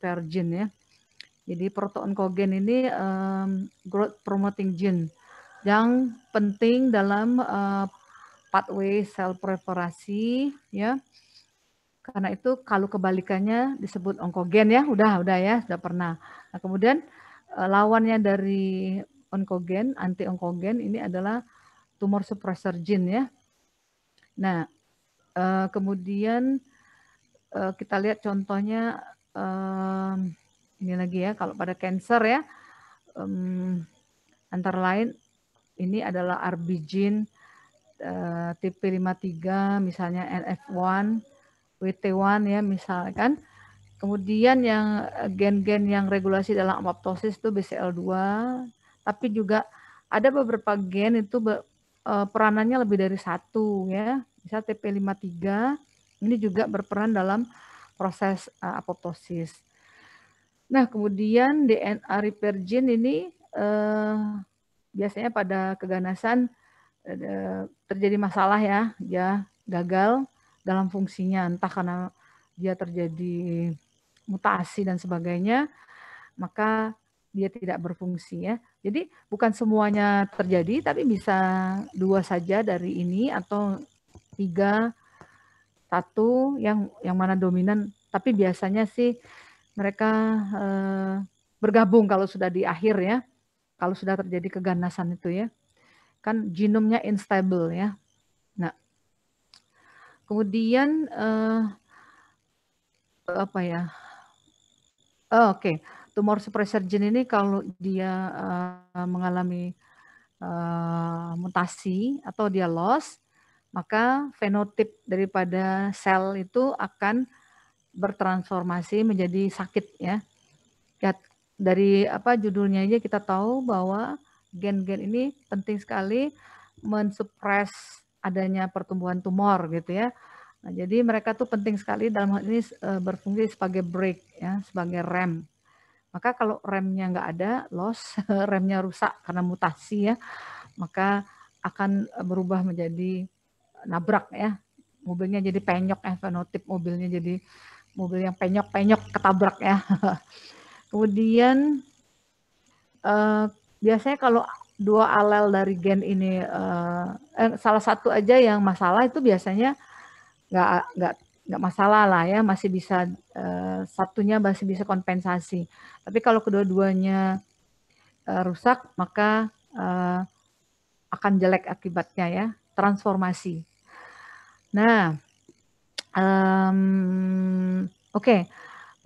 virgin ya. Jadi proto kogen ini um, growth promoting gene yang penting dalam uh, pathway sel proliferasi ya. Karena itu kalau kebalikannya disebut onkogen ya, udah udah ya, sudah pernah. Nah, kemudian uh, lawannya dari onkogen, anti onkogen ini adalah tumor suppressor gene ya. Nah, uh, kemudian kita lihat contohnya um, ini lagi ya kalau pada cancer ya um, antara lain ini adalah arbigin uh, tp 53 misalnya NF1 WT1 ya misalkan kemudian yang eh, gen-gen yang regulasi dalam apoptosis itu BCL2 tapi juga ada beberapa gen itu be, uh, peranannya lebih dari satu ya misal TP53 ini juga berperan dalam proses uh, apoptosis. Nah, kemudian DNA repair gene ini uh, biasanya pada keganasan uh, terjadi masalah ya, ya gagal dalam fungsinya entah karena dia terjadi mutasi dan sebagainya, maka dia tidak berfungsi ya. Jadi bukan semuanya terjadi, tapi bisa dua saja dari ini atau tiga satu yang yang mana dominan tapi biasanya sih mereka eh, bergabung kalau sudah di akhir ya kalau sudah terjadi keganasan itu ya kan genomnya instable ya nah kemudian eh, apa ya oh, oke okay. tumor suppressor gene ini kalau dia eh, mengalami eh, mutasi atau dia loss maka fenotip daripada sel itu akan bertransformasi menjadi sakit ya. Dari apa judulnya aja kita tahu bahwa gen-gen ini penting sekali mensupres adanya pertumbuhan tumor gitu ya. Nah, jadi mereka tuh penting sekali dalam hal ini e, berfungsi sebagai brake ya, sebagai rem. Maka kalau remnya nggak ada, loss, remnya rusak karena mutasi ya, maka akan berubah menjadi nabrak ya mobilnya jadi penyok ya fenotip mobilnya jadi mobil yang penyok-penyok ketabrak ya kemudian eh, biasanya kalau dua alel dari gen ini eh, eh, salah satu aja yang masalah itu biasanya nggak nggak nggak masalah lah ya masih bisa eh, satunya masih bisa kompensasi tapi kalau kedua-duanya eh, rusak maka eh, akan jelek akibatnya ya transformasi Nah, um, oke.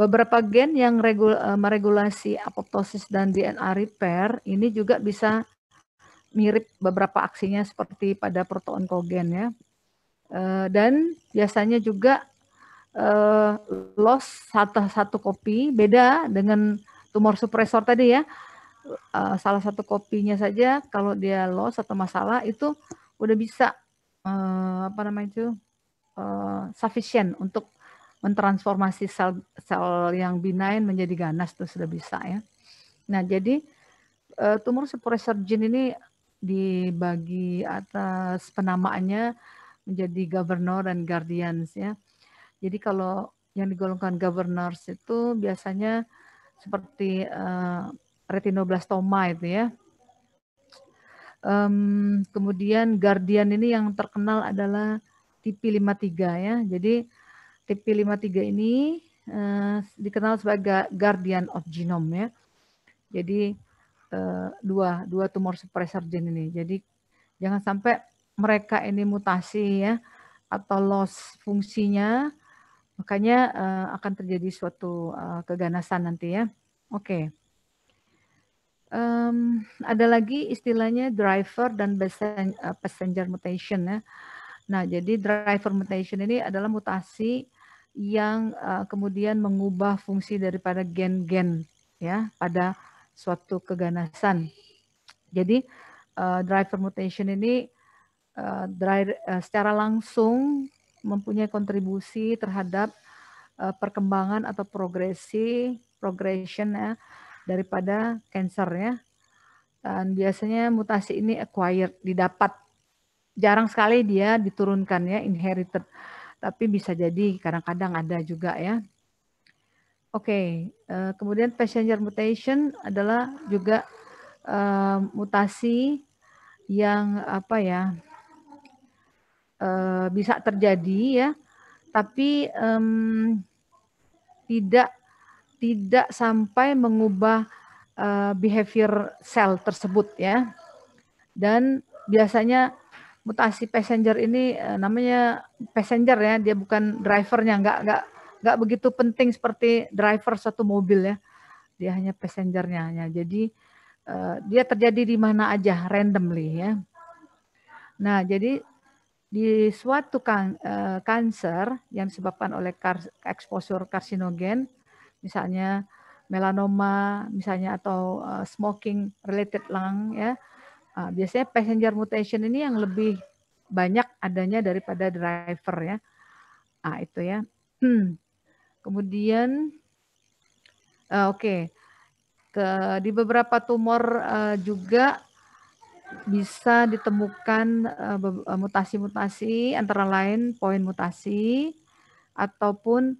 Beberapa gen yang regul eh, meregulasi apoptosis dan DNA repair ini juga bisa mirip beberapa aksinya seperti pada protoonkogen kogen ya. Eh, dan biasanya juga eh, loss satu, satu kopi beda dengan tumor suppressor tadi ya. salah satu kopinya saja kalau dia loss atau masalah itu udah bisa apa namanya itu uh, sufficient untuk mentransformasi sel sel yang benign menjadi ganas itu sudah bisa ya. Nah jadi uh, tumor suppressor gene ini dibagi atas penamaannya menjadi governor dan guardians ya. Jadi kalau yang digolongkan governors itu biasanya seperti uh, retinoblastoma itu ya Um, kemudian Guardian ini yang terkenal adalah TP53 ya. Jadi TP53 ini uh, dikenal sebagai Guardian of Genome ya. Jadi uh, dua dua tumor suppressor gen ini. Jadi jangan sampai mereka ini mutasi ya atau loss fungsinya makanya uh, akan terjadi suatu uh, keganasan nanti ya. Oke. Okay um, ada lagi istilahnya driver dan eh, passenger mutation ya. Nah, jadi driver mutation ini adalah mutasi yang uh, kemudian mengubah fungsi daripada gen-gen ya pada suatu keganasan. Jadi uh, driver mutation ini uh, dry, uh, secara langsung mempunyai kontribusi terhadap uh, perkembangan atau progresi progression ya daripada cancer ya. Dan biasanya mutasi ini acquired, didapat. Jarang sekali dia diturunkan ya, inherited. Tapi bisa jadi kadang-kadang ada juga ya. Oke, okay. Eh, kemudian passenger mutation adalah juga eh, mutasi yang apa ya eh, bisa terjadi ya, tapi um, tidak tidak sampai mengubah uh, behavior sel tersebut ya. Dan biasanya mutasi passenger ini uh, namanya passenger ya, dia bukan drivernya, nggak nggak nggak begitu penting seperti driver satu mobil ya. Dia hanya passengernya ya Jadi uh, dia terjadi di mana aja randomly ya. Nah, jadi di suatu kan, uh, kanker yang disebabkan oleh kar exposure karsinogen misalnya melanoma misalnya atau eh, smoking related lung ya. Eh, biasanya passenger mutation ini yang lebih banyak adanya daripada driver ya. Ah itu ya. Kemudian eh, oke. Okay. Ke di beberapa tumor juga bisa ditemukan mutasi -mutasi, antara lain poin mutasi ataupun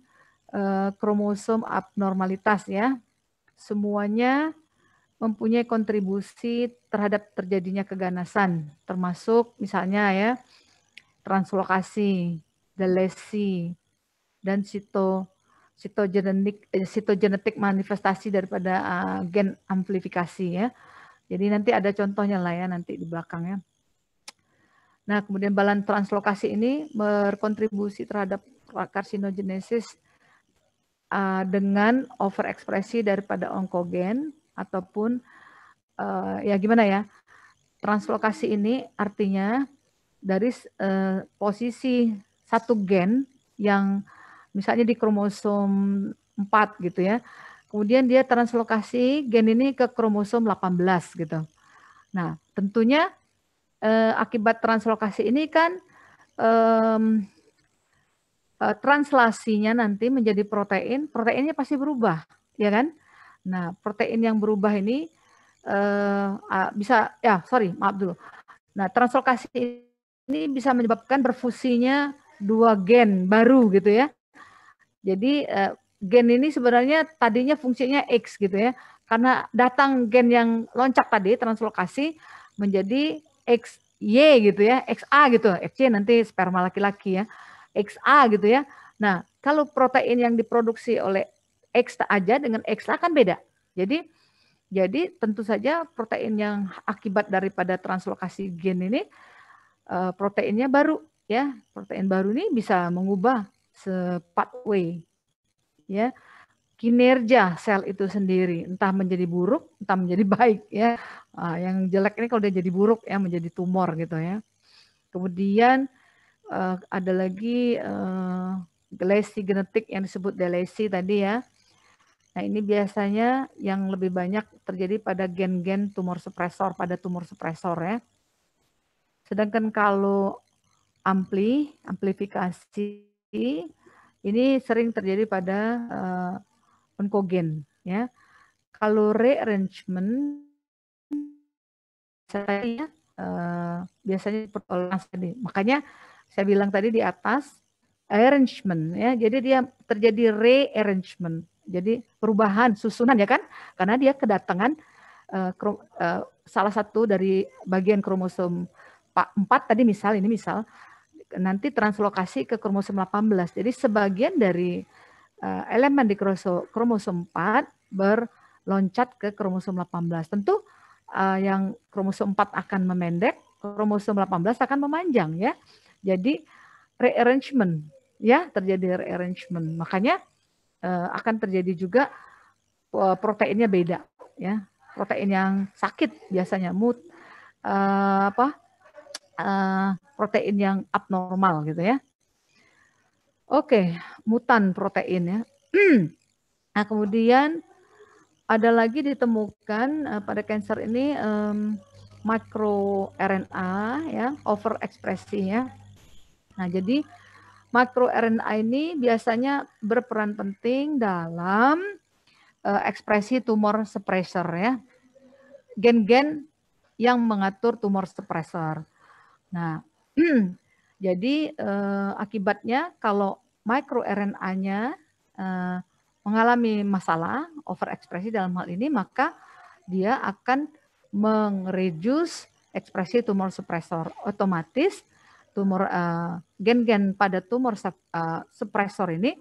Eh, kromosom abnormalitas ya. Semuanya mempunyai kontribusi terhadap terjadinya keganasan, termasuk misalnya ya translokasi, delesi, dan sito sitogenetik eh, sitogenetik manifestasi daripada eh, gen amplifikasi ya. Jadi nanti ada contohnya lah ya nanti di belakang ya. Nah, kemudian balan translokasi ini berkontribusi terhadap karsinogenesis uh, dengan overekspresi daripada onkogen ataupun uh, ya gimana ya translokasi ini artinya dari uh, posisi satu gen yang misalnya di kromosom 4 gitu ya. Kemudian dia translokasi gen ini ke kromosom 18 gitu. Nah, tentunya uh, akibat translokasi ini kan uh, translasinya nanti menjadi protein, proteinnya pasti berubah, ya kan? Nah, protein yang berubah ini uh, uh, bisa ya, sorry, maaf dulu. Nah, translokasi ini bisa menyebabkan berfusinya dua gen baru gitu ya. Jadi uh, gen ini sebenarnya tadinya fungsinya X gitu ya. Karena datang gen yang loncat tadi translokasi menjadi X Y, gitu ya, X A, gitu, Y nanti sperma laki-laki ya. XA gitu ya. Nah, kalau protein yang diproduksi oleh X aja dengan XA kan beda. Jadi jadi tentu saja protein yang akibat daripada translokasi gen ini eh, proteinnya baru ya. Protein baru ini bisa mengubah pathway ya kinerja sel itu sendiri entah menjadi buruk entah menjadi baik ya ah, yang jelek ini kalau dia jadi buruk ya menjadi tumor gitu ya kemudian uh, ada lagi uh, eh, lesi genetik yang disebut delesi tadi ya. Nah ini biasanya yang lebih banyak terjadi pada gen-gen tumor suppressor pada tumor suppressor ya. Sedangkan kalau ampli, amplifikasi ini sering terjadi pada uh, eh, onkogen ya. Kalau rearrangement saya uh, biasanya pertolongan tadi. Makanya saya bilang tadi di atas arrangement ya. Jadi dia terjadi rearrangement. Jadi perubahan susunan ya kan? Karena dia kedatangan uh, uh, salah satu dari bagian kromosom 4 tadi misal ini misal nanti translokasi ke kromosom 18. Jadi sebagian dari uh, elemen di kromosom 4 berloncat ke kromosom 18. Tentu uh, yang kromosom 4 akan memendek, kromosom 18 akan memanjang ya. Jadi rearrangement ya terjadi rearrangement. Makanya eh, akan terjadi juga eh, proteinnya beda ya. Protein yang sakit biasanya mood eh, apa eh, protein yang abnormal gitu ya. Oke, mutan protein ya. nah, kemudian ada lagi ditemukan uh, pada kanker ini um, micro RNA ya, over ya Nah, jadi makro RNA ini biasanya berperan penting dalam uh, ekspresi tumor suppressor ya. Gen-gen yang mengatur tumor suppressor. Nah, jadi uh, akibatnya kalau rna nya uh, eh, mengalami masalah overekspresi dalam hal ini maka dia akan mengreduce ekspresi tumor suppressor otomatis tumor uh, gen-gen pada tumor uh, suppressor ini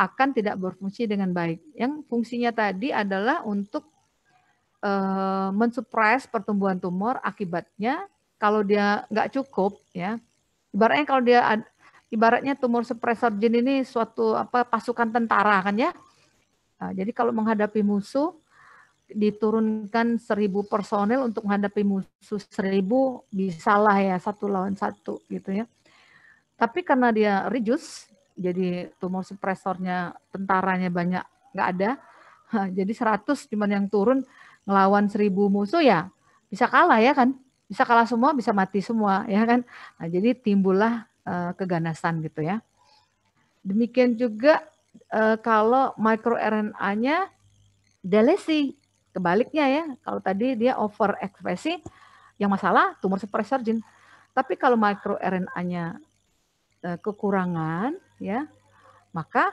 akan tidak berfungsi dengan baik. Yang fungsinya tadi adalah untuk uh, eh, mensupres pertumbuhan tumor. Akibatnya kalau dia nggak cukup, ya ibaratnya kalau dia ibaratnya tumor suppressor gen ini suatu apa pasukan tentara kan ya. Nah, jadi kalau menghadapi musuh diturunkan seribu personel untuk menghadapi musuh seribu bisalah ya satu lawan satu gitu ya. Tapi karena dia reduce, jadi tumor suppressornya tentaranya banyak nggak ada. Jadi 100 cuman yang turun ngelawan 1000 musuh ya bisa kalah ya kan. Bisa kalah semua, bisa mati semua ya kan. Nah, jadi timbullah uh, keganasan gitu ya. Demikian juga uh, kalau micro rna nya delesi, kebaliknya ya. Kalau tadi dia over ekspresi yang masalah tumor suppressor gene. Tapi kalau micro rna nya Eh, kekurangan ya maka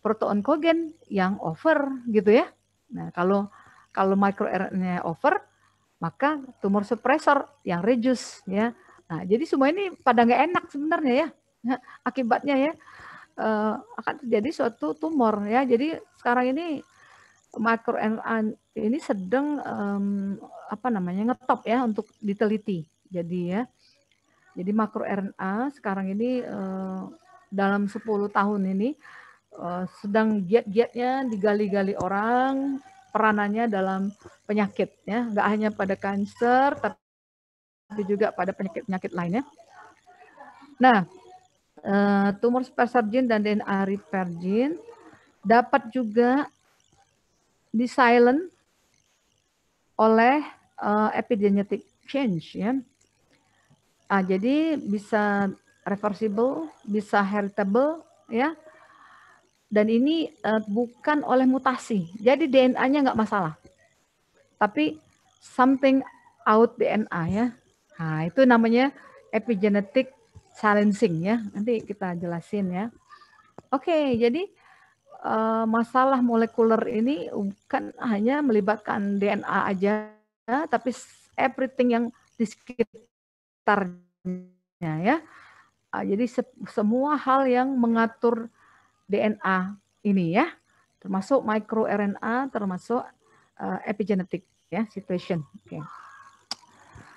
proton kogen yang over gitu ya. Nah, kalau kalau RNA over maka tumor suppressor yang reduce ya. Nah, jadi semua ini pada nggak enak sebenarnya ya. Nah, akibatnya ya eh, akan terjadi suatu tumor ya. Jadi sekarang ini microRNA ini sedang um, apa namanya ngetop ya untuk diteliti. Jadi ya jadi makro RNA sekarang ini eh, dalam 10 tahun ini eh, sedang giat-giatnya digali-gali orang peranannya dalam penyakit ya, nggak hanya pada kanker tapi juga pada penyakit-penyakit lainnya. Nah, eh, tumor tumor gene dan DNA repair gene dapat juga di silent oleh epigenetic change ya Ah, jadi bisa reversible, bisa heritable, ya. Dan ini uh, bukan oleh mutasi. Jadi DNA-nya nggak masalah. Tapi something out DNA ya. Nah, itu namanya epigenetic silencing ya. Nanti kita jelasin ya. Oke, okay, jadi uh, masalah molekuler ini bukan hanya melibatkan DNA aja, tapi everything yang di sekitar ya. Ah, jadi se semua hal yang mengatur DNA ini ya, termasuk micro RNA, termasuk uh, epigenetik ya, situation. Okay.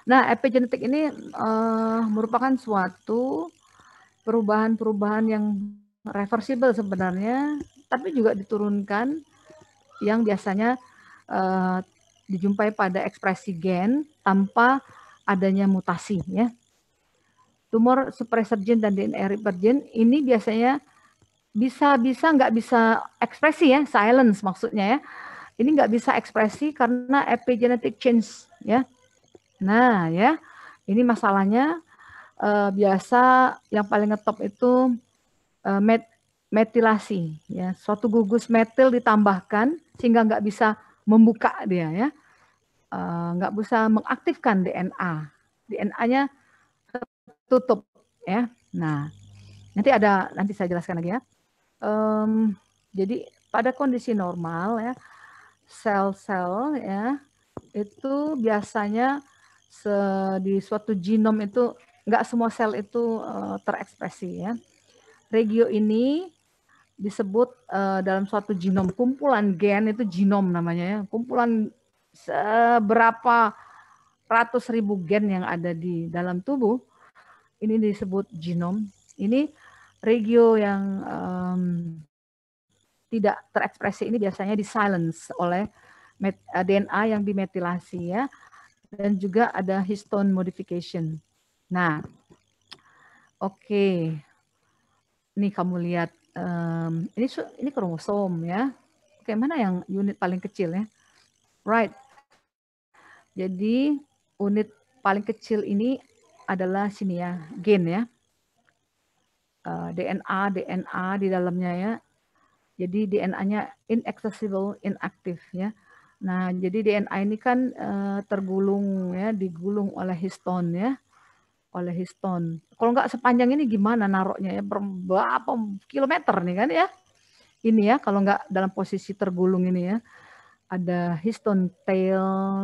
Nah, epigenetik ini uh, merupakan suatu perubahan-perubahan yang reversible sebenarnya, tapi juga diturunkan yang biasanya uh, dijumpai pada ekspresi gen tanpa adanya mutasi ya tumor suppressor gene dan DNA repair gene ini biasanya bisa bisa nggak bisa ekspresi ya silence maksudnya ya ini nggak bisa ekspresi karena epigenetic change ya nah ya ini masalahnya uh, biasa yang paling ngetop itu uh, met metilasi ya suatu gugus metil ditambahkan sehingga nggak bisa membuka dia ya eh, nggak bisa mengaktifkan DNA DNA-nya tutup ya. Nah, nanti ada nanti saya jelaskan lagi ya. Um, jadi pada kondisi normal ya sel-sel ya itu biasanya se, di suatu genom itu nggak semua sel itu uh, terekspresi ya. Regio ini disebut uh, dalam suatu genom kumpulan gen itu genom namanya ya. Kumpulan seberapa ratus ribu gen yang ada di dalam tubuh ini disebut genom. Ini regio yang um, tidak terekspresi ini biasanya di silence oleh eh, DNA yang dimetilasi ya dan juga ada histone modification. Nah, oke. Okay. Nih kamu lihat um, ini ini kromosom ya. Oke, mana yang unit paling kecil ya? Right. Jadi unit paling kecil ini adalah sini ya, gen ya. Eh, DNA, DNA di dalamnya ya. Jadi DNA-nya inaccessible, inactive ya. Nah, jadi DNA ini kan uh, tergulung ya, digulung oleh histon ya oleh histon. Kalau nggak sepanjang ini gimana naroknya ya berapa kilometer nih kan ya? Ini ya kalau nggak dalam posisi tergulung ini ya ada histon tail,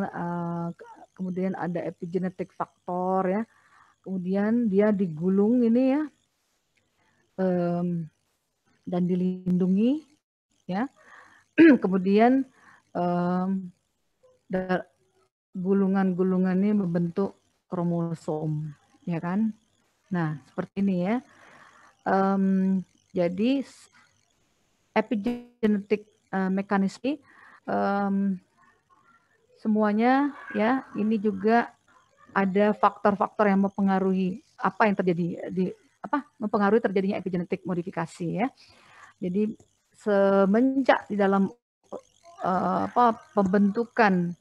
uh, kemudian ada epigenetic factor ya, kemudian dia digulung ini ya um, dan dilindungi ya kemudian um, gulungan-gulungan ini membentuk kromosom ya kan nah seperti ini ya um, jadi epigenetik uh, mekanisme um, semuanya ya ini juga ada faktor-faktor yang mempengaruhi apa yang terjadi di apa mempengaruhi terjadinya epigenetik modifikasi ya. Jadi semenjak di dalam uh, apa pembentukan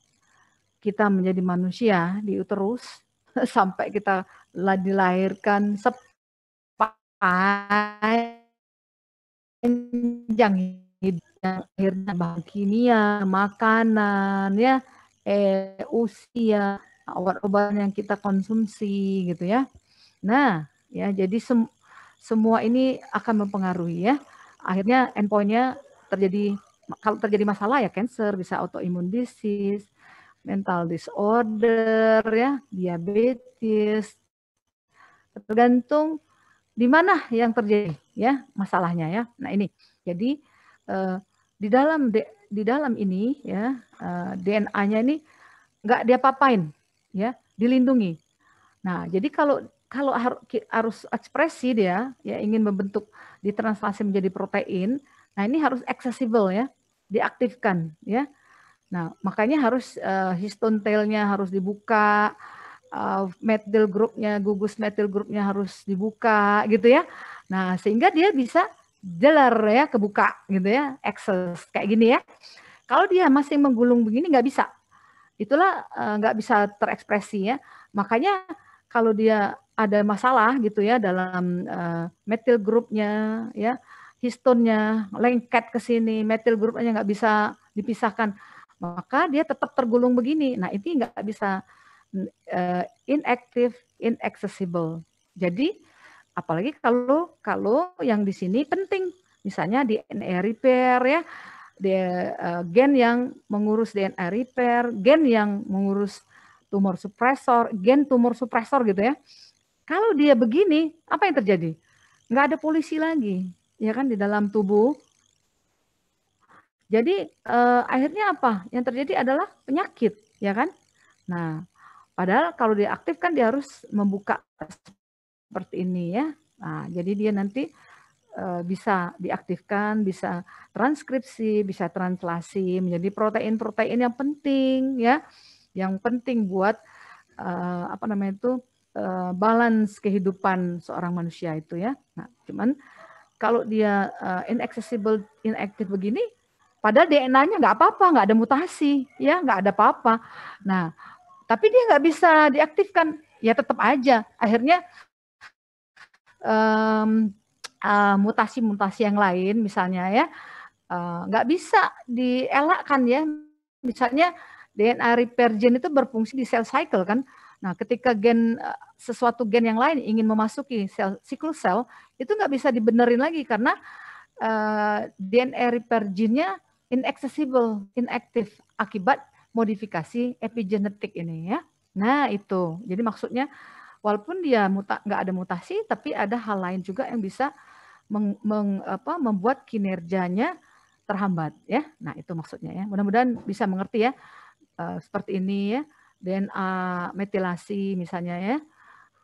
kita menjadi manusia di uterus sampai kita dilahirkan sepanjang hidupnya akhirnya bahan kimia, makanan ya, eh, usia obat-obatan yang kita konsumsi gitu ya. Nah, ya jadi sem semua ini akan mempengaruhi ya. Akhirnya endpointnya terjadi kalau terjadi masalah ya cancer, bisa autoimmune disease, mental disorder ya, diabetes. Tergantung di mana yang terjadi ya masalahnya ya. Nah, ini. Jadi eh, di dalam di dalam ini ya eh, DNA-nya ini nggak dia papain ya dilindungi. Nah, jadi kalau kalau harus ekspresi dia ya ingin membentuk ditranslasi menjadi protein, nah ini harus accessible ya, diaktifkan ya. Nah, makanya harus uh, histone tailnya harus dibuka, uh, methyl grupnya, gugus methyl grupnya harus dibuka gitu ya. Nah, sehingga dia bisa jelar ya, kebuka gitu ya, access kayak gini ya. Kalau dia masih menggulung begini nggak bisa, itulah eh, nggak uh, bisa terekspresi ya. Makanya kalau dia ada masalah gitu ya dalam uh, metil grupnya ya, histonnya lengket ke sini, metil grupnya nggak bisa dipisahkan, maka dia tetap tergulung begini. Nah ini nggak bisa uh, inactive, inaccessible. Jadi apalagi kalau kalau yang di sini penting misalnya DNA e repair ya Eh, gen yang mengurus DNA repair, gen yang mengurus tumor suppressor, gen tumor suppressor gitu ya. Kalau dia begini, apa yang terjadi? Nggak ada polisi lagi, ya kan di dalam tubuh. Jadi eh, akhirnya apa? Yang terjadi adalah penyakit, ya kan? Nah, padahal kalau diaktifkan dia harus membuka seperti ini ya. Nah, jadi dia nanti Eh, bisa diaktifkan, bisa transkripsi, bisa translasi menjadi protein-protein yang penting ya, yang penting buat uh, apa namanya itu uh, balance kehidupan seorang manusia itu ya. Nah, cuman kalau dia uh, inaccessible, inactive begini, padahal DNA-nya nggak apa-apa, nggak ada mutasi, ya nggak ada apa-apa. Nah, tapi dia nggak bisa diaktifkan, ya tetap aja. Akhirnya um, Eh, mutasi-mutasi uh, yang lain misalnya ya eh, nggak uh, bisa dielakkan ya misalnya DNA repair gen itu berfungsi di sel cycle kan nah ketika gen uh, sesuatu gen yang lain ingin memasuki sel siklus sel itu nggak bisa dibenerin lagi karena uh, DNA repair gennya inaccessible inactive akibat modifikasi epigenetik ini ya nah itu jadi maksudnya walaupun dia muta nggak ada mutasi tapi ada hal lain juga yang bisa meng, meng, apa, membuat kinerjanya terhambat ya. Nah itu maksudnya ya. Mudah-mudahan bisa mengerti ya uh, seperti ini ya. DNA metilasi misalnya ya.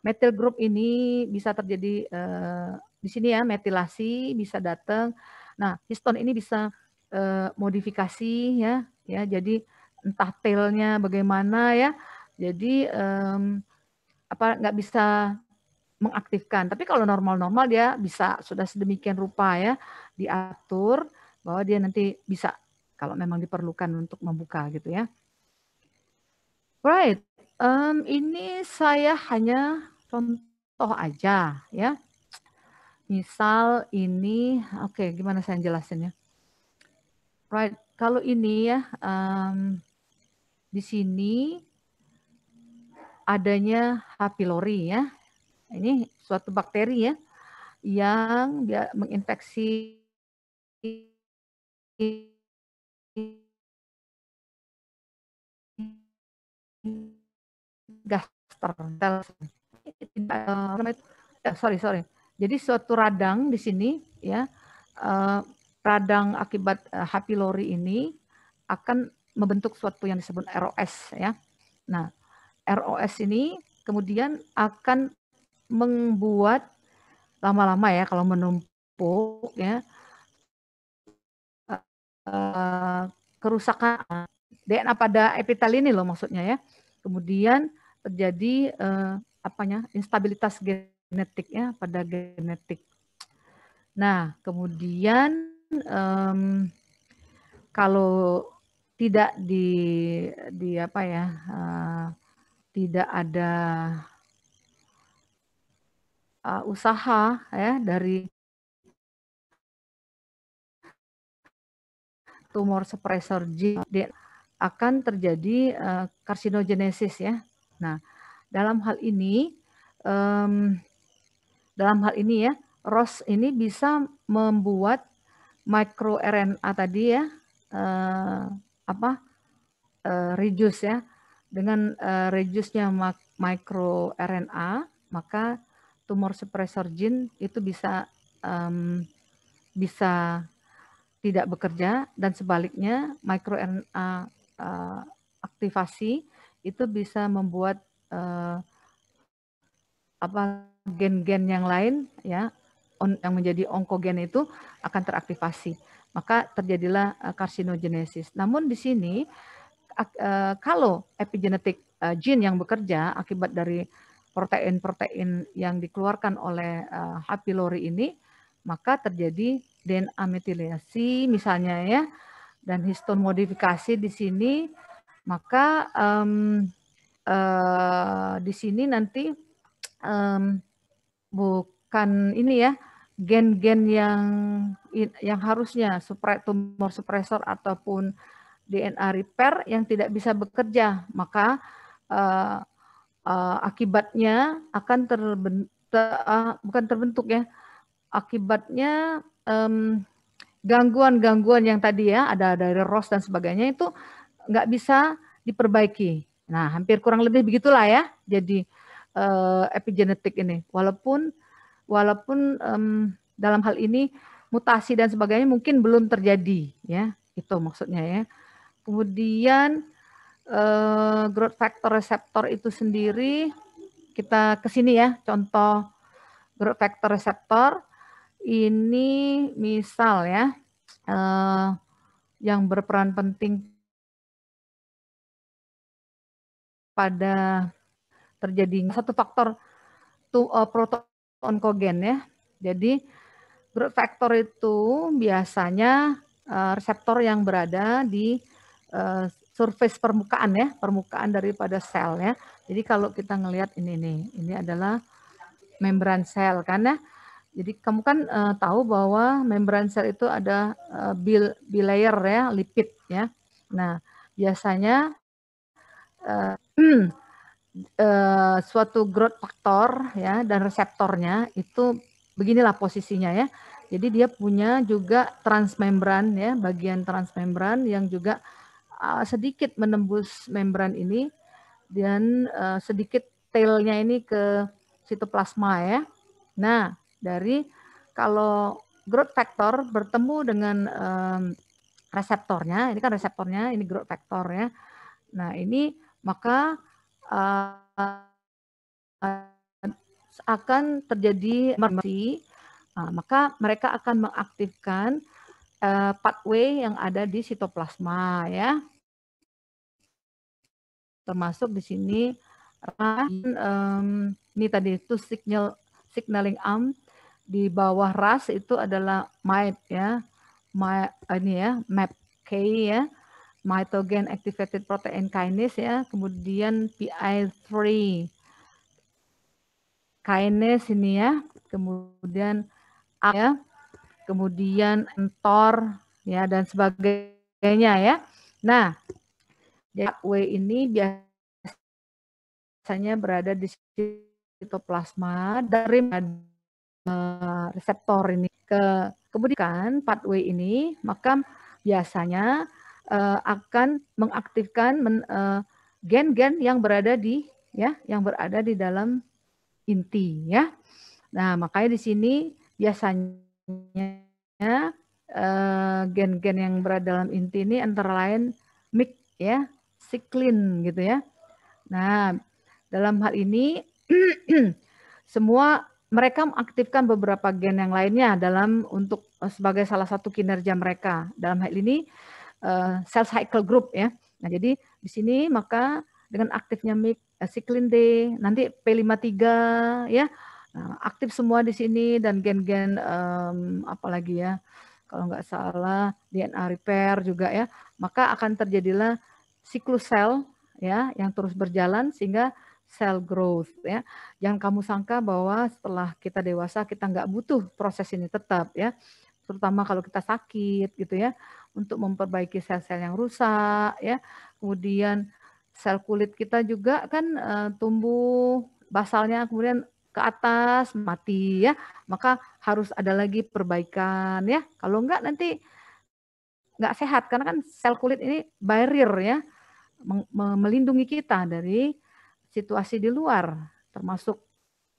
Metil group ini bisa terjadi uh, di sini ya metilasi bisa datang. Nah histon ini bisa uh, modifikasi ya ya. Jadi entah tailnya bagaimana ya. Jadi um, apa nggak bisa mengaktifkan. Tapi kalau normal-normal dia bisa sudah sedemikian rupa ya diatur bahwa dia nanti bisa kalau memang diperlukan untuk membuka gitu ya. Right, um, ini saya hanya contoh aja ya. Misal ini, oke okay, gimana saya jelasinnya? Right, kalau ini ya um, di sini adanya H. pylori ya ini suatu bakteri ya yang dia menginfeksi gaster. Eh, sorry sorry. Jadi suatu radang di sini ya eh, radang akibat eh, H. pylori ini akan membentuk suatu yang disebut ROS ya. Nah ROS ini kemudian akan membuat lama-lama ya kalau menumpuk ya eh, kerusakan DNA pada epitel ini loh maksudnya ya. Kemudian terjadi eh, apanya instabilitas genetik ya pada genetik. Nah kemudian um, kalau tidak di di apa ya uh, tidak ada uh, usaha ya dari tumor suppressor G akan terjadi uh, karsinogenesis ya. Nah, dalam hal ini um, dalam hal ini ya, ROS ini bisa membuat microRNA tadi ya uh, apa uh, reduce ya. Dengan uh, reduce-nya microRNA maka tumor suppressor gene itu bisa um, bisa tidak bekerja dan sebaliknya microRNA uh, aktivasi itu bisa membuat uh, apa gen-gen yang lain ya on, yang menjadi onkogen itu akan teraktivasi maka terjadilah uh, karsinogenesis. Namun di sini uh, kalau epigenetik uh, gene yang bekerja akibat dari protein-protein yang dikeluarkan oleh eh, H. pylori ini, maka terjadi DNA metilasi misalnya ya, dan histon modifikasi di sini, maka um, uh, di sini nanti um, bukan ini ya, gen-gen yang yang harusnya tumor suppressor ataupun DNA repair yang tidak bisa bekerja, maka uh, uh, akibatnya akan terbentuk uh, eh, bukan terbentuk ya akibatnya gangguan gangguan-gangguan yang tadi ya ada dari ROS dan sebagainya itu nggak bisa diperbaiki. Nah, hampir kurang lebih begitulah ya. Jadi uh, epigenetik ini, walaupun walaupun um, dalam hal ini mutasi dan sebagainya mungkin belum terjadi ya, itu maksudnya ya. Kemudian uh, growth factor reseptor itu sendiri kita ke sini ya contoh growth factor reseptor ini misal ya uh, yang berperan penting pada terjadinya satu faktor to, uh, eh, proton onkogen ya. Jadi growth factor itu biasanya uh, reseptor yang berada di uh, surface permukaan ya, permukaan daripada sel ya. Jadi kalau kita ngelihat ini nih, ini adalah membran sel kan ya. Jadi kamu kan uh, tahu bahwa membran sel itu ada uh, bil bilayer ya, lipid ya. Nah, biasanya uh, uh, suatu growth factor ya dan reseptornya itu beginilah posisinya ya. Jadi dia punya juga transmembran ya, bagian transmembran yang juga uh, sedikit menembus membran ini dan uh, sedikit tailnya ini ke sitoplasma ya. Nah, dari kalau growth factor bertemu dengan um, reseptornya, ini kan reseptornya, ini growth factor ya. Nah, ini maka uh, akan terjadi mermati, uh, maka mereka akan mengaktifkan uh, pathway yang ada di sitoplasma ya. Termasuk di sini um, ini tadi itu signal signaling arm di bawah ras itu adalah MAP ya. My, ini ya, MAPK ya. Mitogen activated protein kinase ya. Kemudian PI3 kinase ini ya. Kemudian A ya kemudian entor ya dan sebagainya ya. Nah, W ini biasanya berada di sitoplasma dari reseptor ini ke kemudian pathway ini maka biasanya uh, akan mengaktifkan eh, gen-gen uh, yang berada di ya yang berada di dalam inti ya. Nah, makanya di sini biasanya Misalnya eh, gen-gen yang berada dalam inti ini antara lain mik ya, siklin gitu ya. Nah, dalam hal ini semua mereka mengaktifkan beberapa gen yang lainnya dalam untuk eh, sebagai salah satu kinerja mereka. Dalam hal ini uh, cell cycle group ya. Nah, jadi di sini maka dengan aktifnya mik siklin D, nanti P53 ya, Nah, aktif semua di sini dan gen-gen um, apalagi ya kalau nggak salah DNA repair juga ya, maka akan terjadilah siklus sel ya yang terus berjalan sehingga sel growth ya. Jangan kamu sangka bahwa setelah kita dewasa kita nggak butuh proses ini tetap ya, terutama kalau kita sakit gitu ya, untuk memperbaiki sel-sel yang rusak ya. Kemudian sel kulit kita juga kan uh, tumbuh basalnya kemudian ke atas mati ya maka harus ada lagi perbaikan ya kalau enggak nanti enggak sehat karena kan sel kulit ini barrier ya melindungi kita dari situasi di luar termasuk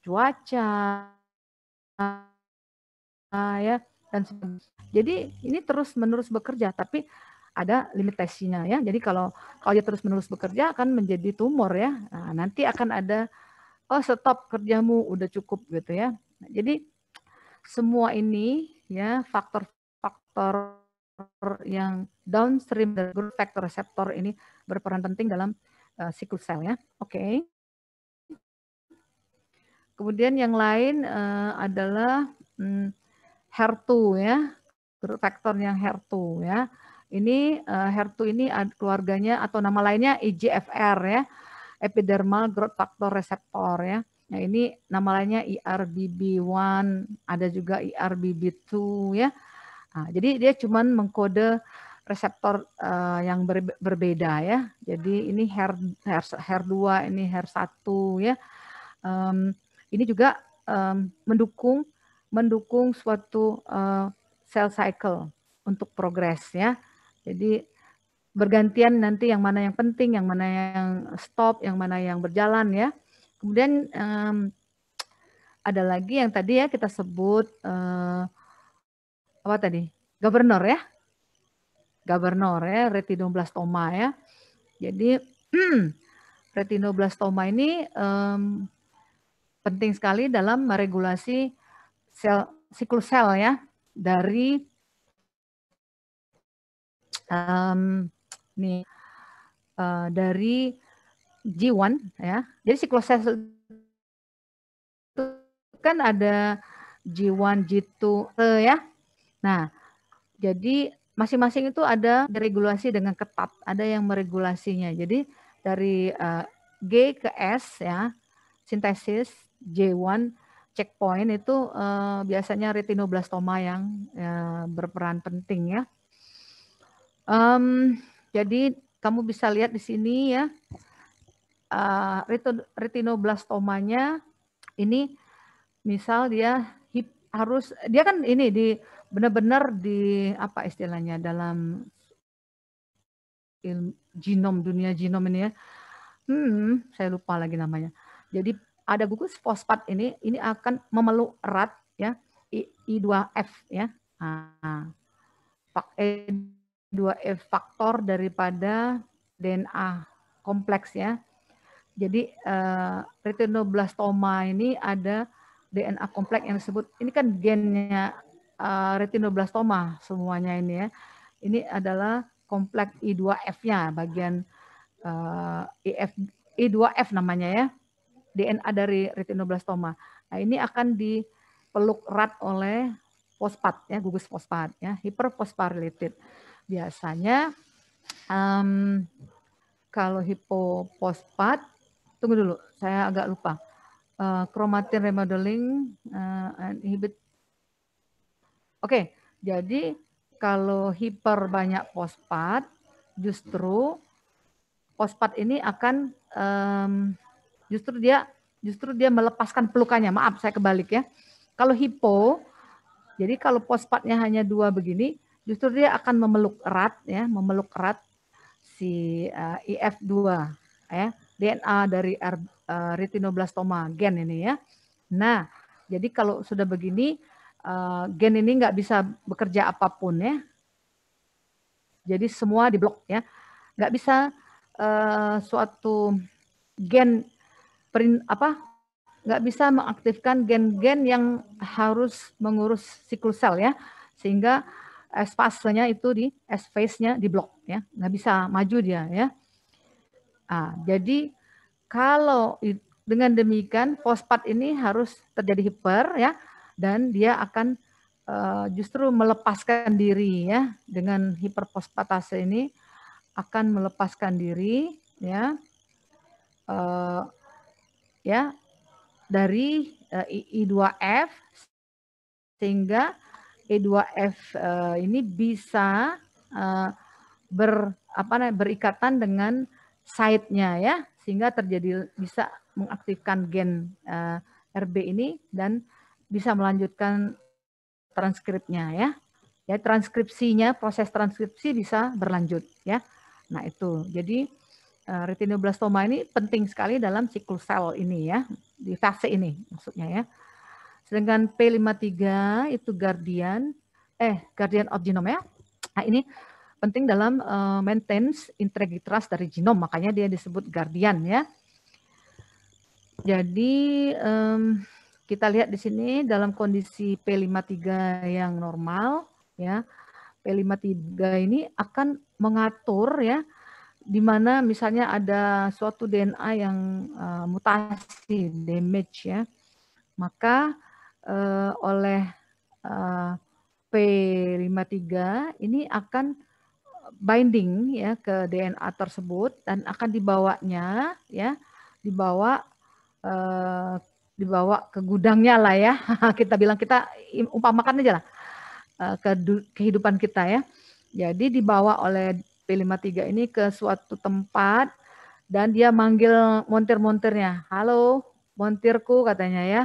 cuaca ya dan jadi ini terus menerus bekerja tapi ada limitasinya ya jadi kalau kalau dia terus menerus bekerja akan menjadi tumor ya nah, nanti akan ada oh stop kerjamu udah cukup gitu ya. Nah, jadi semua ini ya faktor-faktor yang downstream dari growth factor reseptor ini berperan penting dalam uh, siklus sel ya. Oke. Okay. Kemudian yang lain uh, adalah hmm, HER2 ya, growth factor yang HER2 ya. Ini uh, eh, HER2 ini keluarganya atau nama lainnya EGFR ya epidermal growth factor reseptor ya. Nah, ini nama lainnya ERBB1, ada juga irbb e 2 ya. Nah, jadi dia cuman mengkode reseptor uh, eh, yang ber, berbeda ya. Jadi ini her her her 2, ini her 1 ya. Um, ini juga um, mendukung mendukung suatu uh, eh, cell cycle untuk progres ya. Jadi bergantian nanti yang mana yang penting, yang mana yang stop, yang mana yang berjalan ya. Kemudian um, ada lagi yang tadi ya kita sebut uh, apa tadi? gubernur ya. gubernur ya, retinoblastoma ya. Jadi retinoblastoma ini um, penting sekali dalam meregulasi sel siklus sel ya dari um, nih uh, dari G1 ya. Jadi siklus itu kan ada G1, G2 uh, ya. Nah, jadi masing-masing itu ada regulasi dengan ketat, ada yang meregulasinya. Jadi dari uh, G ke S ya, sintesis J1 checkpoint itu uh, biasanya retinoblastoma yang uh, berperan penting ya. Um, jadi kamu bisa lihat di sini ya uh, retinoblastomanya ini misal dia hip, harus dia kan ini di benar-benar di apa istilahnya dalam il, genom dunia genom ini ya. Hmm, saya lupa lagi namanya. Jadi ada gugus fosfat ini ini akan memeluk erat ya I, I2F ya. Nah, Pak Ed dua F e faktor daripada DNA kompleks ya. Jadi uh, eh, retinoblastoma ini ada DNA kompleks yang disebut ini kan gennya uh, eh, retinoblastoma semuanya ini ya. Ini adalah kompleks I2F-nya bagian uh, eh, I2F namanya ya. DNA dari retinoblastoma. Nah, ini akan dipeluk erat oleh fosfat ya, gugus fosfat ya, related biasanya um, kalau hipopospat, tunggu dulu, saya agak lupa. Uh, eh, chromatin remodeling uh, inhibit. Oke, okay, jadi kalau hiper banyak fosfat, justru fosfat ini akan um, justru dia justru dia melepaskan pelukannya. Maaf, saya kebalik ya. Kalau hipo, jadi kalau fosfatnya hanya dua begini, justru dia akan memeluk erat ya, memeluk erat si uh, eh, IF2 ya, DNA dari eh, retinoblastoma gen ini ya. Nah, jadi kalau sudah begini uh, gen ini nggak bisa bekerja apapun ya. Jadi semua diblok ya. Nggak bisa uh, suatu gen perin, apa nggak bisa mengaktifkan gen-gen yang harus mengurus siklus sel ya. Sehingga S nya itu di S face-nya di blok ya, nggak bisa maju dia ya. Nah, jadi kalau dengan demikian fosfat ini harus terjadi hiper ya dan dia akan uh, justru melepaskan diri ya dengan hiperfosfatase ini akan melepaskan diri ya uh, ya dari uh, eh, I2F sehingga E2F uh, eh, ini bisa uh, ber apa berikatan dengan site-nya ya sehingga terjadi bisa mengaktifkan gen uh, eh, RB ini dan bisa melanjutkan transkripnya ya. Ya transkripsinya proses transkripsi bisa berlanjut ya. Nah, itu. Jadi uh, retinoblastoma ini penting sekali dalam siklus sel ini ya, di fase ini maksudnya ya. Sedangkan P53 itu guardian, eh guardian of genome ya. Nah, ini penting dalam uh, maintenance integritas dari genom, makanya dia disebut guardian ya. Jadi um, kita lihat di sini dalam kondisi P53 yang normal ya. P53 ini akan mengatur ya di mana misalnya ada suatu DNA yang uh, mutasi damage ya. Maka uh, oleh uh, eh, P53 ini akan binding ya ke DNA tersebut dan akan dibawanya ya dibawa uh, dibawa ke gudangnya lah ya kita bilang kita umpamakan aja lah ke kehidupan kita ya jadi dibawa oleh P53 ini ke suatu tempat dan dia manggil montir-montirnya halo montirku katanya ya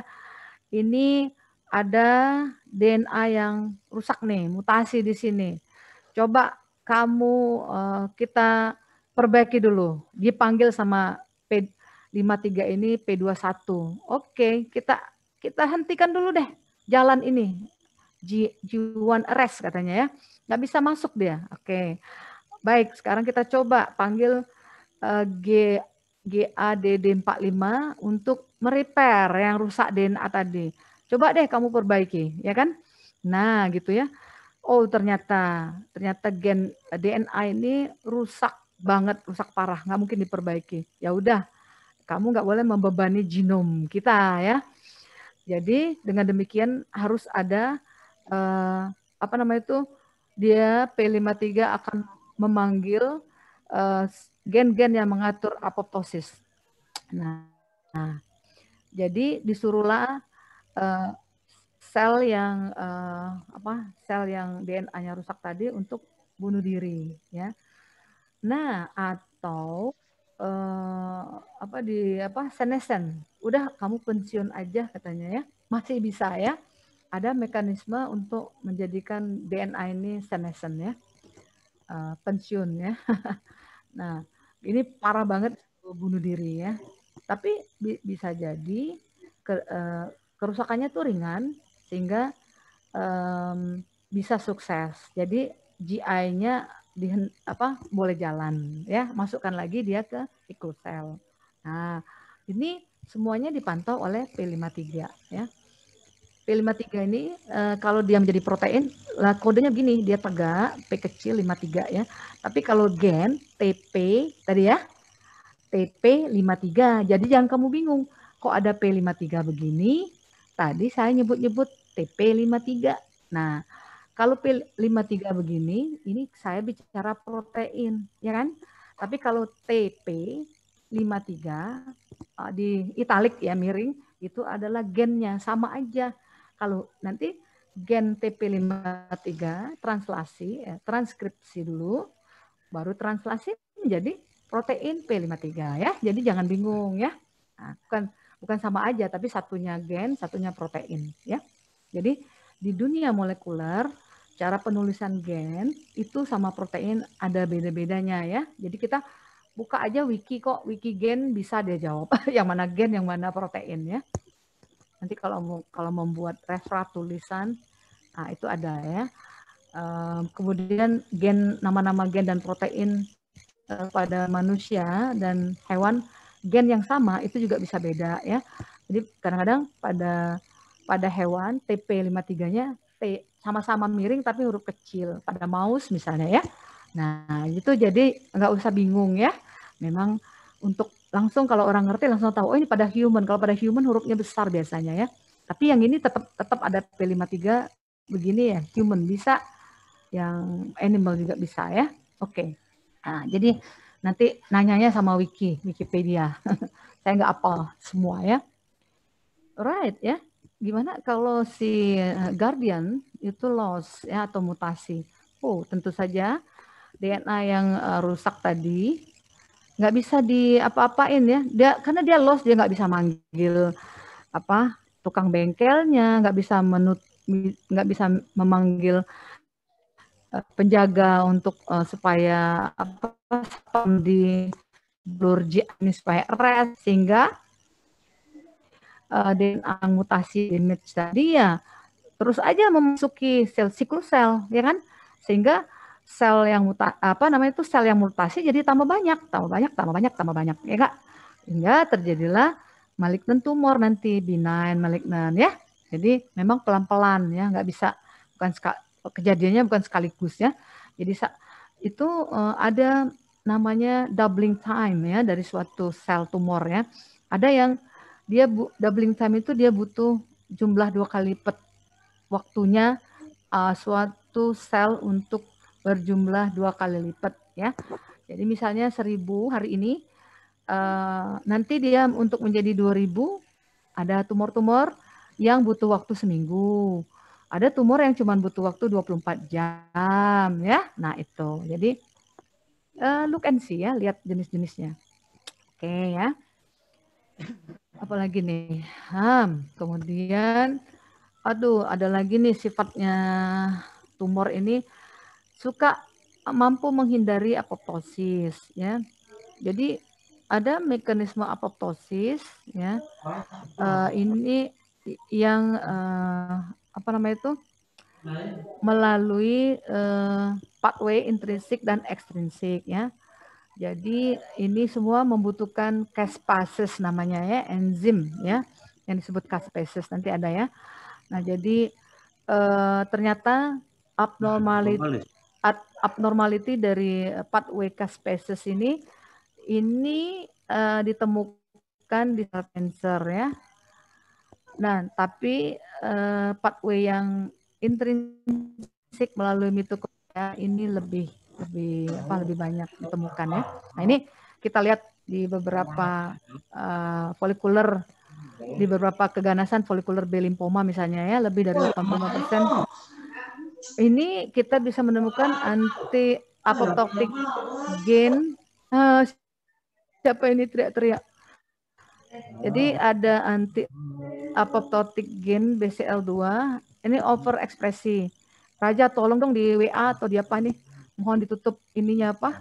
ini ada DNA yang rusak nih, mutasi di sini. Coba kamu uh, kita perbaiki dulu. Dipanggil sama P53 ini P21. Oke, kita kita hentikan dulu deh jalan ini. G, 1 arrest katanya ya. Nggak bisa masuk dia. Oke. Baik, sekarang kita coba panggil uh, G GADD45 untuk merepair yang rusak DNA tadi. Coba deh kamu perbaiki, ya kan? Nah, gitu ya. Oh, ternyata ternyata gen eh, DNA ini rusak banget, rusak parah, nggak mungkin diperbaiki. Ya udah, kamu nggak boleh membebani genom kita ya. Jadi dengan demikian harus ada eh, apa namanya itu dia P53 akan memanggil eh, gen-gen eh, yang mengatur apoptosis. Nah, nah jadi disuruhlah uh, sel yang uh, apa sel yang DNA-nya rusak tadi untuk bunuh diri ya. Nah, atau uh, apa di apa senesen. Udah kamu pensiun aja katanya ya. Masih bisa ya. Ada mekanisme untuk menjadikan DNA ini senesen ya. Uh, pensiun ya. nah, ini parah banget bunuh diri ya. Tapi bi bisa jadi ke, uh, kerusakannya tuh ringan sehingga um, bisa sukses. Jadi GI-nya apa boleh jalan ya, masukkan lagi dia ke sickle cell. Nah, ini semuanya dipantau oleh P53 ya. P53 ini uh, kalau dia menjadi protein, lah kodenya begini, dia tegak, P kecil 53 ya. Tapi kalau gen TP tadi ya, TP53. Jadi jangan kamu bingung, kok ada P53 begini? Tadi saya nyebut-nyebut TP53. Nah, kalau P53 begini, ini saya bicara protein, ya kan? Tapi kalau TP53 eh, di italik ya miring, itu adalah gennya sama aja. Kalau nanti gen TP53 translasi, eh, transkripsi dulu, baru translasi menjadi protein P53 ya. Jadi jangan bingung ya. Nah, bukan bukan sama aja tapi satunya gen, satunya protein ya. Jadi di dunia molekuler cara penulisan gen itu sama protein ada beda-bedanya ya. Jadi kita buka aja wiki kok, wiki gen bisa dia jawab yang mana gen, yang mana protein ya. Nanti kalau kalau membuat referat tulisan nah itu ada ya. Ehm, kemudian gen nama-nama gen dan protein Eh, pada manusia dan hewan gen yang sama itu juga bisa beda ya. Jadi kadang-kadang pada pada hewan TP53-nya T sama-sama miring tapi huruf kecil pada mouse misalnya ya. Nah, itu jadi nggak usah bingung ya. Memang untuk langsung kalau orang ngerti langsung tahu oh ini pada human. Kalau pada human hurufnya besar biasanya ya. Tapi yang ini tetap tetap ada P53 begini ya, human bisa yang animal juga bisa ya. Oke. Okay. Nah, jadi nanti nanyanya sama wiki, Wikipedia. Saya nggak apa semua ya. Right ya. Gimana kalau si eh, Guardian itu loss ya atau mutasi? Oh, tentu saja DNA yang eh, rusak tadi nggak bisa di apa-apain ya. Dia karena dia loss dia nggak bisa manggil apa tukang bengkelnya, nggak bisa menut nggak bisa memanggil penjaga untuk uh, supaya apa di blur ini supaya red sehingga uh, eh, DNA mutasi damage tadi ya terus aja memasuki sel siklus sel ya kan sehingga sel yang muta, apa namanya itu sel yang mutasi jadi tambah banyak tambah banyak tambah banyak tambah banyak ya enggak sehingga terjadilah malignan tumor nanti benign malignan ya jadi memang pelan pelan ya nggak bisa bukan kejadiannya bukan sekaligus ya. Jadi itu eh, ada namanya doubling time ya dari suatu sel tumor ya. Ada yang dia doubling time itu dia butuh jumlah dua kali lipat waktunya uh, suatu sel untuk berjumlah dua kali lipat ya. Jadi misalnya seribu hari ini uh, nanti dia untuk menjadi dua ribu ada tumor-tumor yang butuh waktu seminggu ada tumor yang cuma butuh waktu 24 jam ya. Nah, itu. Jadi uh, look and see ya, lihat jenis-jenisnya. Oke okay, ya. Apalagi nih? Ham. Kemudian aduh, ada lagi nih sifatnya tumor ini suka mampu menghindari apoptosis ya. Jadi ada mekanisme apoptosis ya. Uh, ini yang uh, apa namanya itu melalui uh, pathway intrinsik dan ekstrinsik ya. Jadi ini semua membutuhkan caspases namanya ya, enzim ya, yang disebut caspases nanti ada ya. Nah, jadi uh, ternyata abnormality abnormality dari pathway caspases ini ini uh, ditemukan di sel cancer ya. Nah, tapi uh, pathway yang intrinsik melalui mitokondria ini lebih lebih apa lebih banyak ditemukan ya. Nah, ini kita lihat di beberapa uh, folikuler di beberapa keganasan folikuler B limfoma misalnya ya lebih dari 85%. Ini kita bisa menemukan anti apoptotik gen. Uh, siapa ini teriak-teriak? Jadi ah. ada anti apoptotik gen BCL2, ini over ekspresi. Raja tolong dong di WA atau di apa nih, mohon ditutup ininya apa?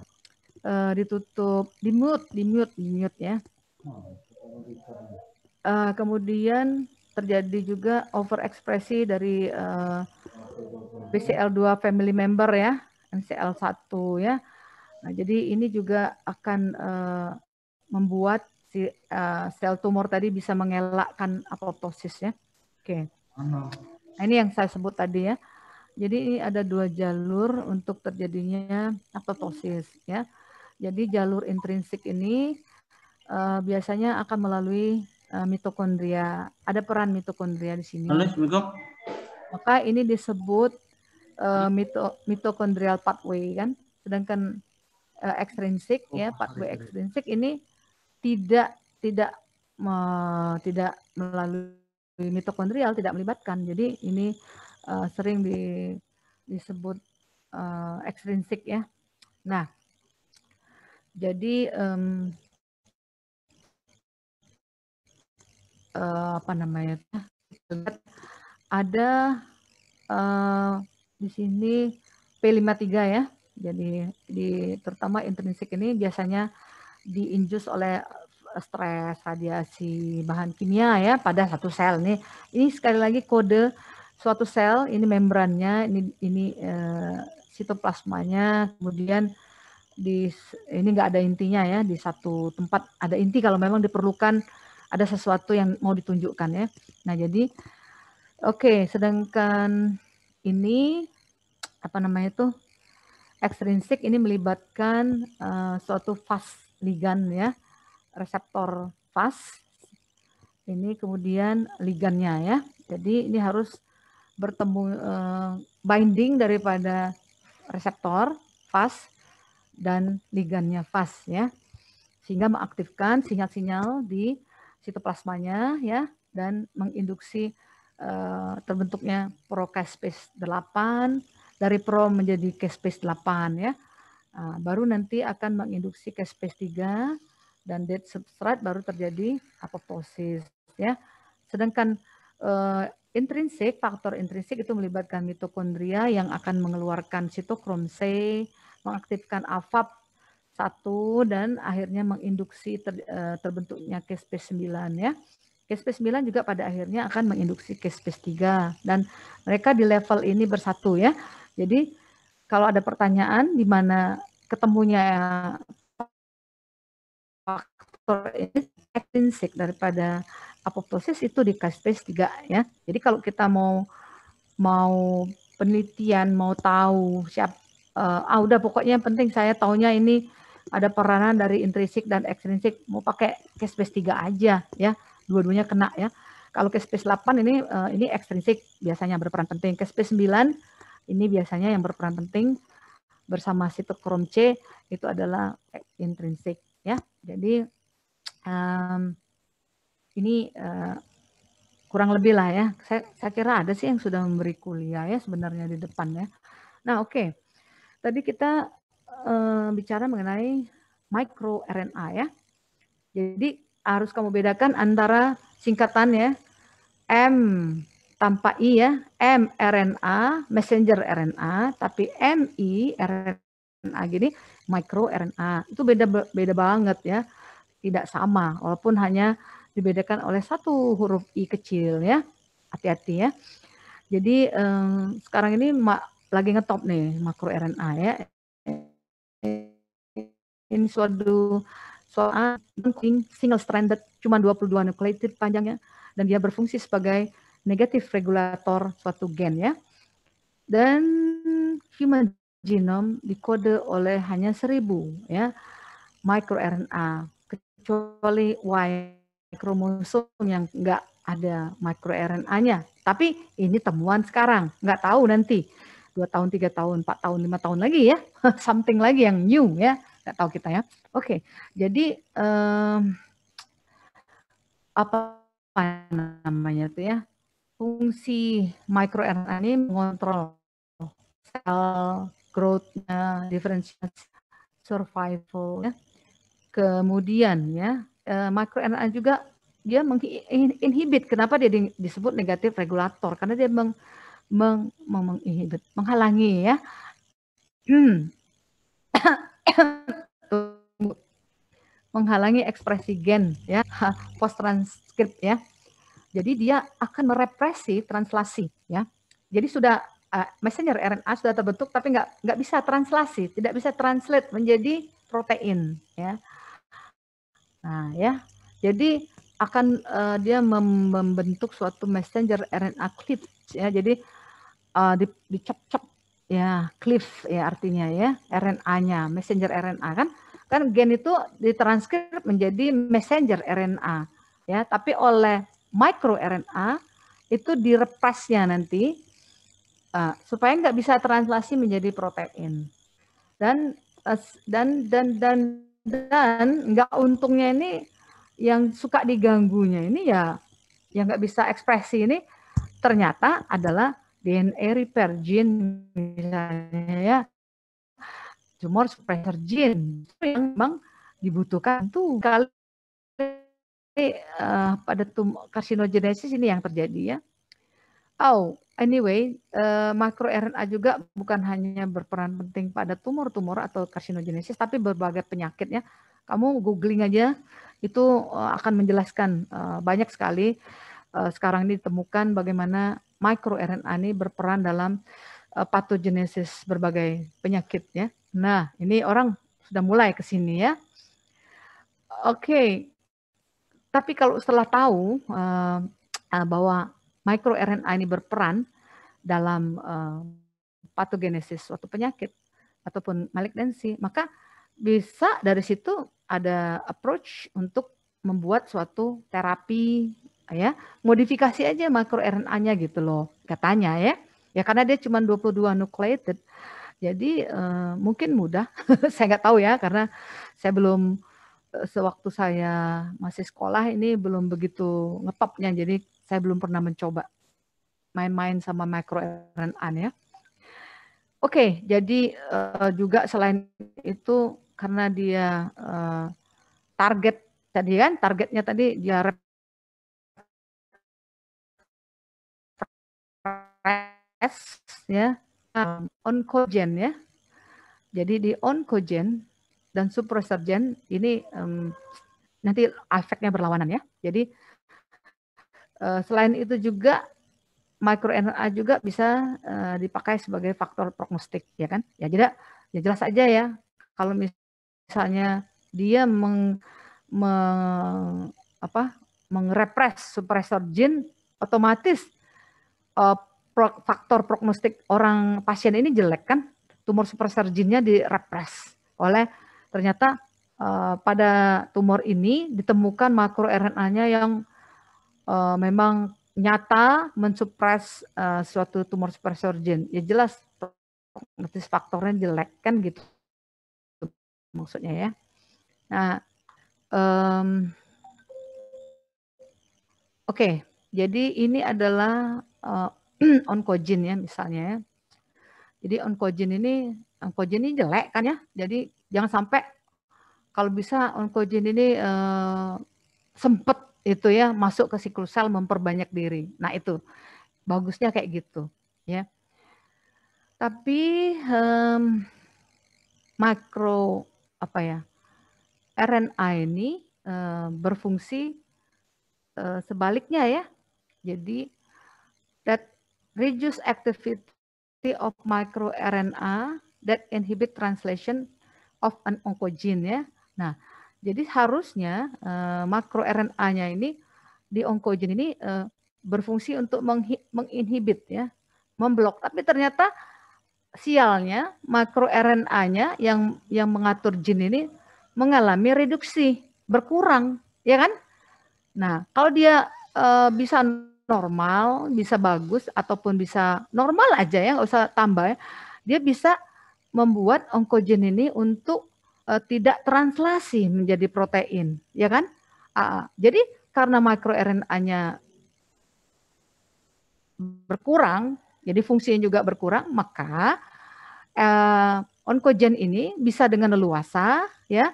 Uh, ditutup, di mute, di mute, di mute ya. Uh, kemudian terjadi juga over ekspresi dari uh, eh, BCL2 family member ya, NCL1 ya. Nah, jadi ini juga akan uh, membuat si uh, sel tumor tadi bisa mengelakkan apoptosis ya. Oke. Okay. Nah, ini yang saya sebut tadi ya. Jadi ini ada dua jalur untuk terjadinya apoptosis ya. Jadi jalur intrinsik ini uh, biasanya akan melalui uh, mitokondria. Ada peran mitokondria di sini. Halo, Maka ini disebut uh, mito mitokondrial pathway kan. Sedangkan uh, ekstrinsik ya, oh, ya, pathway ekstrinsik ini tidak tidak me, tidak melalui mitokondrial tidak melibatkan. Jadi ini uh, sering di, disebut uh, ekstrinsik ya. Nah, jadi um, uh, apa namanya? Ada uh, di sini P53 ya. Jadi di terutama intrinsik ini biasanya diinjus oleh eh, stres, radiasi, bahan kimia ya pada satu sel nih. Ini sekali lagi kode suatu sel, ini membrannya, ini ini eh, sitoplasmanya, kemudian di ini enggak ada intinya ya di satu tempat ada inti kalau memang diperlukan ada sesuatu yang mau ditunjukkan ya. Nah, jadi oke, okay, sedangkan ini apa namanya itu? ekstrinsik ini melibatkan uh, suatu fase ligan ya, reseptor fas. Ini kemudian ligannya ya. Jadi ini harus bertemu eh, binding daripada reseptor fas dan ligannya fas ya. Sehingga mengaktifkan sinyal-sinyal di sitoplasmanya ya dan menginduksi eh, terbentuknya pro 8 dari pro menjadi caspase delapan 8 ya. Nah, baru nanti akan menginduksi ke space 3 dan dead substrat baru terjadi apoptosis ya. Sedangkan uh, intrinsik faktor intrinsik itu melibatkan mitokondria yang akan mengeluarkan sitokrom C, mengaktifkan AFAP satu dan akhirnya menginduksi ter, eh, terbentuknya caspase space 9 ya. Caspase space 9 juga pada akhirnya akan menginduksi caspase space 3 dan mereka di level ini bersatu ya. Jadi kalau ada pertanyaan di mana ketemunya eh, faktor ini intrinsik daripada apoptosis itu di caspase 3 ya. Jadi kalau kita mau mau penelitian, mau tahu siap uh, ah udah pokoknya yang penting saya taunya ini ada peranan dari intrinsik dan ekstrinsik. Mau pakai caspase 3 aja ya. Dua-duanya kena ya. Kalau caspase 8 ini uh, ini ekstrinsik biasanya berperan penting. Caspase 9 ini biasanya yang berperan penting bersama sitokrom C itu adalah intrinsik ya. Jadi um, ini uh, kurang lebih lah ya. Saya, saya kira ada sih yang sudah memberi kuliah ya sebenarnya di depan ya. Nah oke, okay. tadi kita uh, bicara mengenai micro RNA ya. Jadi harus kamu bedakan antara singkatannya M tanpa i ya mRNA messenger RNA tapi mi RNA gini micro RNA itu beda beda banget ya tidak sama walaupun hanya dibedakan oleh satu huruf i kecil ya hati-hati ya jadi um, sekarang ini lagi ngetop nih makro RNA ya ini suatu soal single stranded cuma 22 nucleotide panjangnya dan dia berfungsi sebagai negatif regulator suatu gen ya. Dan human genome dikode oleh hanya seribu ya micro RNA kecuali Y kromosom yang enggak ada microRNA-nya. Tapi ini temuan sekarang, enggak tahu nanti dua tahun, tiga tahun, empat tahun, lima tahun lagi ya, something lagi yang new ya, Enggak tahu kita ya. Oke, okay. jadi um, apa namanya itu ya? fungsi microRNA ini mengontrol sel growth-nya, differentiation survival. Ya. Kemudian ya, eh, microRNA juga dia menginhibit. Kenapa dia disebut negatif regulator? Karena dia meng, meng, meng menginhibit, menghalangi ya. menghalangi ekspresi gen ya post transcript ya jadi dia akan merepresi translasi ya. Jadi sudah uh, messenger RNA sudah terbentuk tapi nggak nggak bisa translasi, tidak bisa translate menjadi protein ya. Nah ya, jadi akan uh, dia membentuk suatu messenger RNA clip ya. Jadi uh, eh, dicop-cop ya cliff ya artinya ya RNA-nya messenger RNA kan kan gen itu ditranskrip menjadi messenger RNA ya tapi oleh microRNA itu direpasnya nanti uh, supaya nggak bisa translasi menjadi protein dan uh, dan dan dan dan nggak untungnya ini yang suka diganggunya ini ya yang nggak bisa ekspresi ini ternyata adalah DNA repair gene misalnya ya tumor suppressor gene yang memang dibutuhkan tuh kalau uh, pada tumor karsinogenesis ini yang terjadi ya. Oh, anyway, uh, eh, RNA juga bukan hanya berperan penting pada tumor-tumor atau karsinogenesis, tapi berbagai penyakitnya. Kamu googling aja, itu eh, akan menjelaskan uh, banyak sekali uh, sekarang ini ditemukan bagaimana RNA ini berperan dalam uh, patogenesis berbagai penyakit ya. Nah, ini orang sudah mulai ke sini ya. Oke, okay. Tapi kalau setelah tahu uh, uh, bahwa microRNA ini berperan dalam uh, eh, patogenesis suatu penyakit ataupun malignansi, maka bisa dari situ ada approach untuk membuat suatu terapi ya, modifikasi aja microRNA-nya gitu loh katanya ya. Ya karena dia cuma 22 nucleated. Jadi uh, mungkin mudah, saya nggak tahu ya karena saya belum Eh, sewaktu saya masih sekolah ini belum begitu ngepopnya, jadi saya belum pernah mencoba main-main sama micro RNA ya. Oke, jadi uh, juga selain itu karena dia uh, target tadi kan targetnya tadi dia refresh ya um, oncogen ya. Jadi di oncogen dan subresurgent ini um, nanti efeknya berlawanan ya. Jadi uh, selain itu juga microRNA juga bisa uh, dipakai sebagai faktor prognostik ya kan? Ya jadi ya jelas aja ya kalau misalnya dia meng, meng apa mengrepres suppressor gene otomatis uh, pro, faktor prognostik orang pasien ini jelek kan tumor suppressor gene direpres oleh ternyata uh, pada tumor ini ditemukan makro RNA-nya yang uh, memang nyata mensupres uh, eh, suatu tumor suppressor gen. Ya jelas notice faktornya jelek kan gitu maksudnya ya. Nah, um, oke, okay. jadi ini adalah uh, onkogen ya misalnya. ya. Jadi onkogen ini onkogen ini jelek kan ya. Jadi Jangan sampai kalau bisa onkogen ini uh, sempet itu ya masuk ke siklus sel memperbanyak diri. Nah itu bagusnya kayak gitu ya. Tapi um, makro apa ya RNA ini uh, berfungsi uh, sebaliknya ya. Jadi that reduce activity of microRNA that inhibit translation of an oncogen ya. Nah, jadi harusnya uh, makro RNA-nya ini di oncogen ini uh, berfungsi untuk menginhibit ya, memblok. Tapi ternyata sialnya makro RNA-nya yang yang mengatur gen ini mengalami reduksi, berkurang, ya kan? Nah, kalau dia uh, bisa normal, bisa bagus ataupun bisa normal aja ya, nggak usah tambah ya, dia bisa membuat onkogen ini untuk uh, tidak translasi menjadi protein, ya kan? Uh, jadi karena rna nya berkurang, jadi fungsinya juga berkurang, maka uh, eh, onkogen ini bisa dengan leluasa ya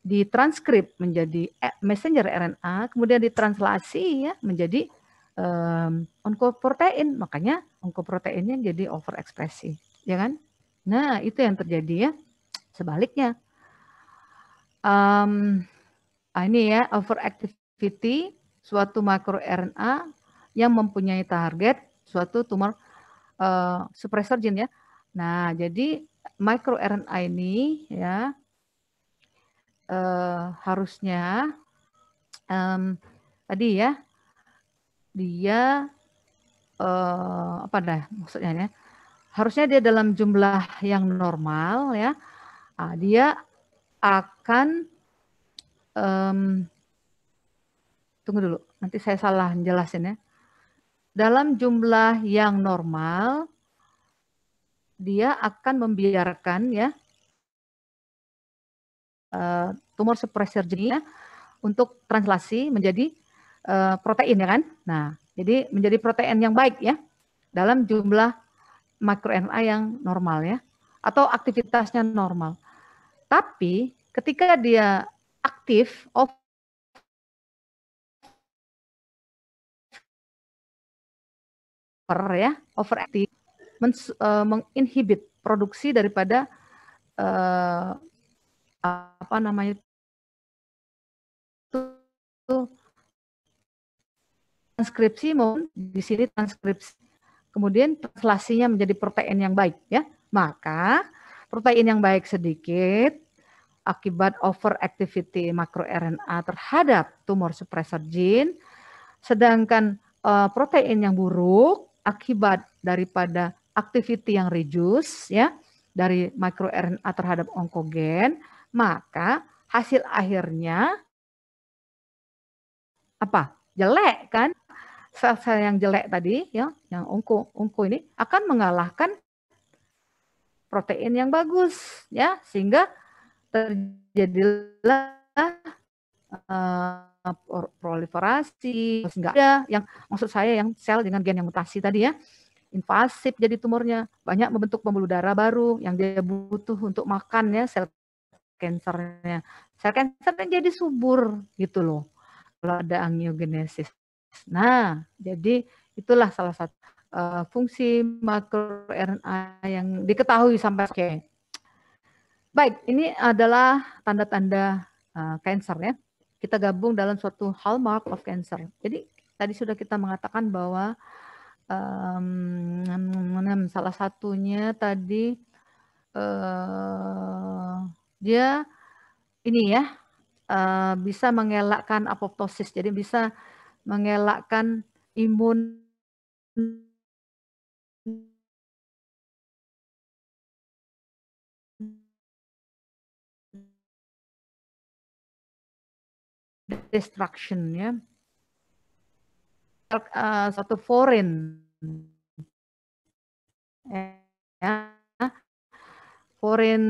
ditranskrip menjadi eh, messenger RNA, kemudian ditranslasi ya menjadi um, onkoprotein. Makanya onkoproteinnya jadi overexpressi, ya kan? Nah, itu yang terjadi ya. Sebaliknya, um, ini ya overactivity suatu makro RNA yang mempunyai target suatu tumor uh, suppressor gene ya. Nah, jadi micro RNA ini ya uh, harusnya um, tadi ya dia uh, apa dah maksudnya ya harusnya dia dalam jumlah yang normal ya nah, dia akan um, tunggu dulu nanti saya salah jelasin ya dalam jumlah yang normal dia akan membiarkan ya eh, tumor suppressor jenisnya untuk translasi menjadi eh, protein ya kan nah jadi menjadi protein yang baik ya dalam jumlah makroRNA yang normal ya atau aktivitasnya normal. Tapi ketika dia aktif off over ya, overactive uh, menginhibit produksi daripada uh, apa namanya itu transkripsi maupun di sini transkripsi kemudian translasinya menjadi protein yang baik ya. Maka protein yang baik sedikit akibat overactivity microRNA terhadap tumor suppressor gene, sedangkan uh, protein yang buruk akibat daripada activity yang reduce ya dari microRNA terhadap onkogen, maka hasil akhirnya apa? jelek kan? sel-sel yang jelek tadi, ya, yang ungu ungu ini akan mengalahkan protein yang bagus, ya, sehingga terjadilah uh, proliferasi, enggak ada yang maksud saya yang sel dengan gen yang mutasi tadi ya, invasif jadi tumornya, banyak membentuk pembuluh darah baru yang dia butuh untuk makan ya sel kansernya. Sel kanser jadi subur gitu loh kalau ada angiogenesis. Nah, jadi itulah salah satu uh, fungsi RNA yang diketahui sampai oke. Baik, ini adalah tanda-tanda uh, cancer ya. Kita gabung dalam suatu hallmark of cancer. Jadi tadi sudah kita mengatakan bahwa um, salah satunya tadi uh, dia ini ya uh, bisa mengelakkan apoptosis. Jadi bisa mengelakkan imun destruction ya uh, eh, satu foreign ya foreign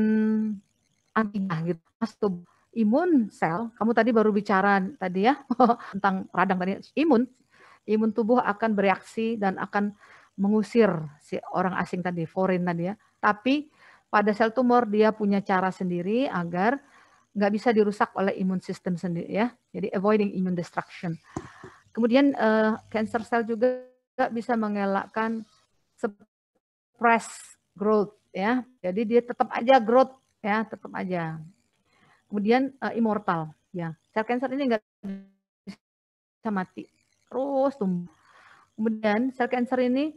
antigen gitu masuk imun sel, kamu tadi baru bicara tadi ya tentang radang tadi, imun, imun tubuh akan bereaksi dan akan mengusir si orang asing tadi, foreign tadi ya. Tapi pada sel tumor dia punya cara sendiri agar nggak bisa dirusak oleh imun sistem sendiri ya. Jadi avoiding immune destruction. Kemudian uh, cancer cell juga nggak bisa mengelakkan suppress growth ya. Jadi dia tetap aja growth ya, tetap aja kemudian uh, immortal ya sel cancer ini enggak bisa mati terus tumbuh kemudian sel cancer ini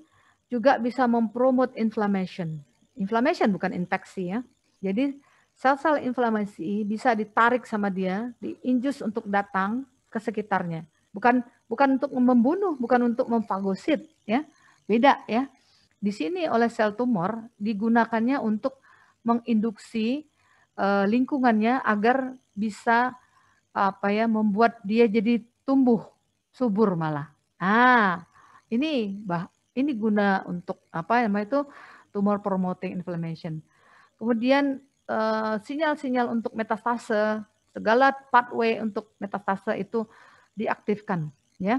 juga bisa mempromot inflammation inflammation bukan infeksi ya jadi sel-sel inflamasi bisa ditarik sama dia diinjus untuk datang ke sekitarnya bukan bukan untuk membunuh bukan untuk memfagosit ya beda ya di sini oleh sel tumor digunakannya untuk menginduksi uh, lingkungannya agar bisa apa ya membuat dia jadi tumbuh subur malah. Ah, ini bah ini guna untuk apa ya, namanya itu tumor promoting inflammation. Kemudian eh, sinyal-sinyal uh, untuk metastase, segala pathway untuk metastase itu diaktifkan, ya.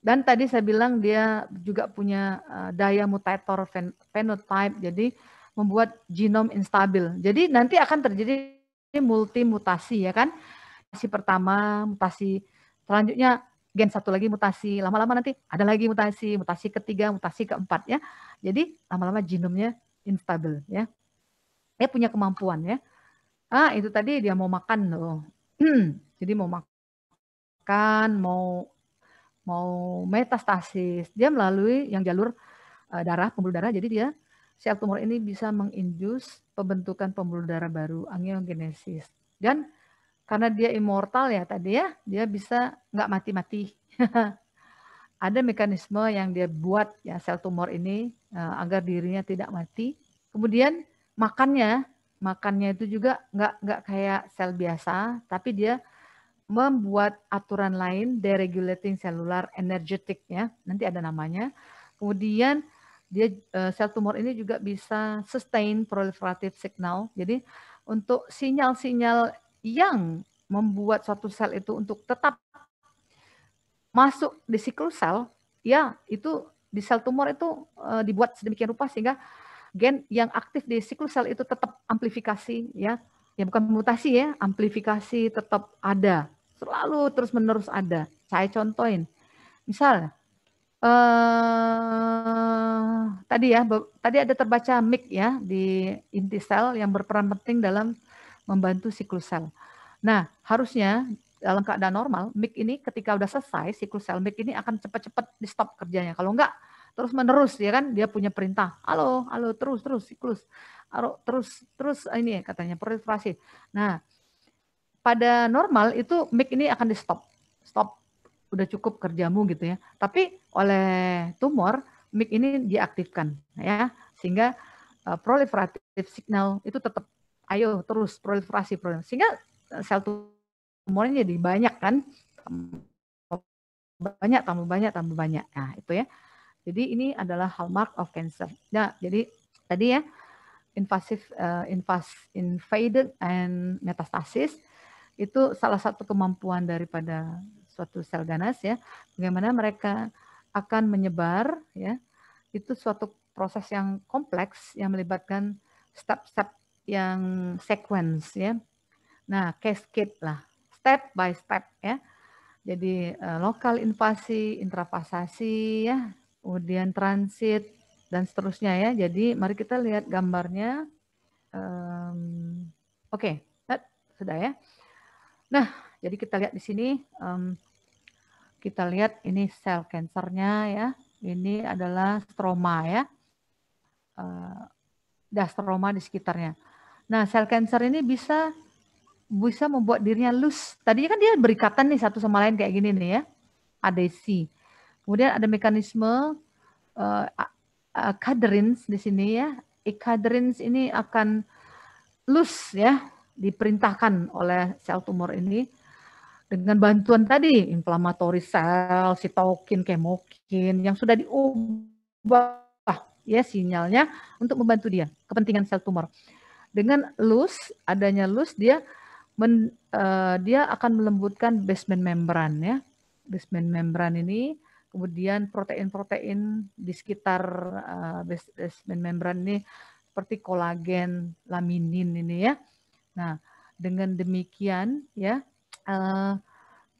Dan tadi saya bilang dia juga punya uh, daya mutator phenotype, jadi membuat genom instabil. Jadi nanti akan terjadi multi mutasi ya kan. Mutasi pertama, mutasi selanjutnya gen satu lagi mutasi, lama-lama nanti ada lagi mutasi, mutasi ketiga, mutasi keempat ya. Jadi lama-lama genomnya instabil ya. Dia punya kemampuan ya. Ah itu tadi dia mau makan loh. Jadi mau makan, mau mau metastasis. Dia melalui yang jalur eh, darah, pembuluh darah. Jadi dia sel tumor ini bisa menginduce pembentukan pembuluh darah baru, angiogenesis. Dan karena dia immortal ya tadi ya, dia bisa nggak mati-mati. Ada mekanisme yang dia buat ya sel tumor ini eh, agar dirinya tidak mati. Kemudian makannya, makannya itu juga nggak nggak kayak sel biasa, tapi dia membuat aturan lain deregulating cellular energetic ya, nanti ada namanya. Kemudian dia eh, sel tumor ini juga bisa sustain proliferative signal. Jadi untuk sinyal-sinyal yang membuat suatu sel itu untuk tetap masuk di siklus sel, ya itu di sel tumor itu eh, dibuat sedemikian rupa sehingga gen yang aktif di siklus sel itu tetap amplifikasi ya. Ya bukan mutasi ya, amplifikasi tetap ada. Selalu terus-menerus ada. Saya contohin. misalnya. Eh, tadi ya tadi ada terbaca MIG ya di inti sel yang berperan penting dalam membantu siklus sel. Nah, harusnya dalam keadaan normal MIG ini ketika udah selesai siklus sel MIG ini akan cepat-cepat di stop kerjanya. Kalau enggak terus menerus ya kan dia punya perintah. Halo, halo terus terus siklus. Halo, terus terus eh, ini ya, katanya proliferasi. Nah, pada normal itu MIG ini akan di stop. Stop udah cukup kerjamu gitu ya. Tapi oleh tumor mic ini diaktifkan ya sehingga uh, proliferatif signal itu tetap ayo terus proliferasi proliferasi sehingga eh, sel tumornya jadi banyak kan banyak tambah banyak tambah banyak nah itu ya jadi ini adalah hallmark of cancer nah jadi tadi ya invasif uh, eh, invas invaded and metastasis itu salah satu kemampuan daripada suatu sel ganas ya, bagaimana mereka akan menyebar ya. Itu suatu proses yang kompleks yang melibatkan step-step yang sequence ya. Nah, cascade lah, step by step ya. Jadi uh, lokal invasi, intravasasi ya, kemudian transit dan seterusnya ya. Jadi mari kita lihat gambarnya. Um, Oke, okay. Eh, sudah ya. Nah, jadi kita lihat di sini um, kita lihat ini sel kansernya ya. Ini adalah stroma ya. Uh, stroma di sekitarnya. Nah, sel kanker ini bisa bisa membuat dirinya loose. Tadi kan dia berikatan nih satu sama lain kayak gini nih ya. Adesi. Kemudian ada mekanisme uh, eh, cadrins di sini ya. Cadrins ini akan loose ya, diperintahkan oleh sel tumor ini dengan bantuan tadi inflammatory cell, sitokin, kemokin yang sudah diubah ya sinyalnya untuk membantu dia kepentingan sel tumor. Dengan lus adanya lus dia men, uh, dia akan melembutkan basement membran ya. Basement membran ini kemudian protein-protein di sekitar uh, basement membran ini seperti kolagen, laminin ini ya. Nah, dengan demikian ya uh,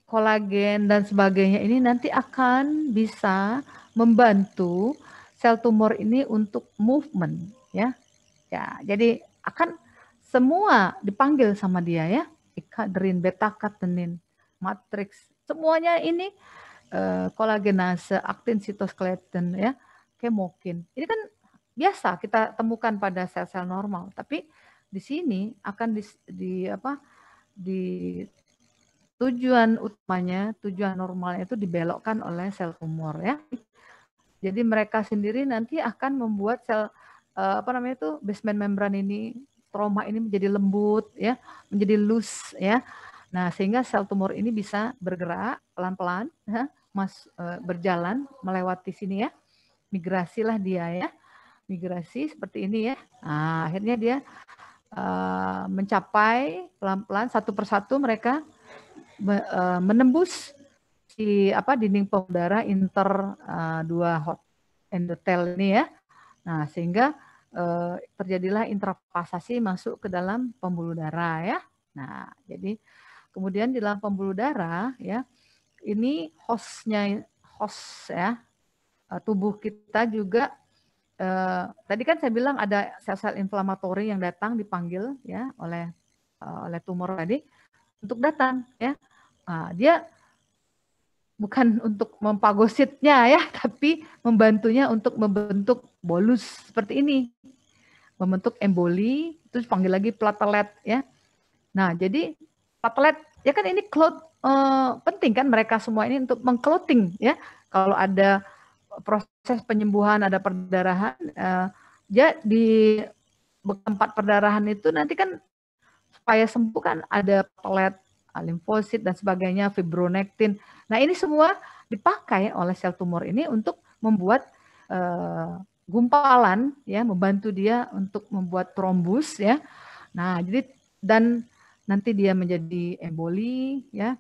kolagen dan sebagainya ini nanti akan bisa membantu sel tumor ini untuk movement ya. Ya, jadi akan semua dipanggil sama dia ya. Ikadrin, beta katenin, matrix semuanya ini uh, kolagenase, aktin, sitoskeleton ya, kemokin. Ini kan biasa kita temukan pada sel-sel normal, tapi di sini akan di, di apa? di tujuan utamanya, tujuan normalnya itu dibelokkan oleh sel tumor ya. Jadi mereka sendiri nanti akan membuat sel eh, apa namanya itu basement membran ini trauma ini menjadi lembut ya, menjadi loose ya. Nah, sehingga sel tumor ini bisa bergerak pelan-pelan ya, mas eh, berjalan melewati sini ya. Migrasilah dia ya. Migrasi seperti ini ya. Nah, akhirnya dia uh, mencapai pelan-pelan satu persatu mereka Eh, menembus si apa dinding pembuluh inter uh, dua hot endotel ini ya. Nah, sehingga uh, terjadilah intrapasasi masuk ke dalam pembuluh darah ya. Nah, jadi kemudian di dalam pembuluh darah ya ini hostnya host ya tubuh kita juga eh, tadi kan saya bilang ada sel-sel inflamatori yang datang dipanggil ya oleh oleh tumor tadi untuk datang ya. Nah, dia bukan untuk mempagositnya ya, tapi membantunya untuk membentuk bolus seperti ini. Membentuk emboli, terus panggil lagi platelet ya. Nah, jadi platelet ya kan ini cloud eh, penting kan mereka semua ini untuk mengclothing ya. Kalau ada proses penyembuhan ada perdarahan eh, ya di tempat perdarahan itu nanti kan supaya sembuh kan ada pelet, ah, limfosit dan sebagainya, fibronektin. Nah ini semua dipakai oleh sel tumor ini untuk membuat uh, gumpalan ya membantu dia untuk membuat trombus ya. Nah, jadi dan nanti dia menjadi emboli ya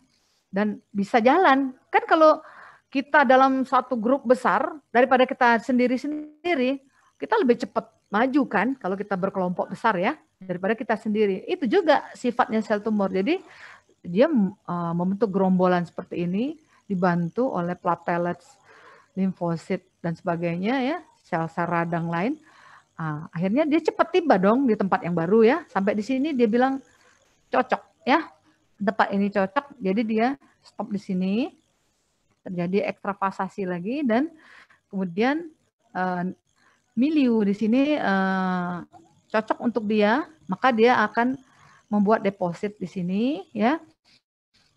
dan bisa jalan. Kan kalau kita dalam satu grup besar daripada kita sendiri-sendiri, kita lebih cepat maju kan kalau kita berkelompok besar ya daripada kita sendiri. Itu juga sifatnya sel tumor. Jadi dia eh, membentuk gerombolan seperti ini dibantu oleh platelets, limfosit dan sebagainya ya, sel-sel radang lain. Ah, akhirnya dia cepat tiba dong di tempat yang baru ya. Sampai di sini dia bilang cocok ya. Tempat ini cocok. Jadi dia stop di sini. Terjadi ekstravasasi lagi dan kemudian uh, eh, miliu di sini uh, cocok untuk dia, maka dia akan membuat deposit di sini ya.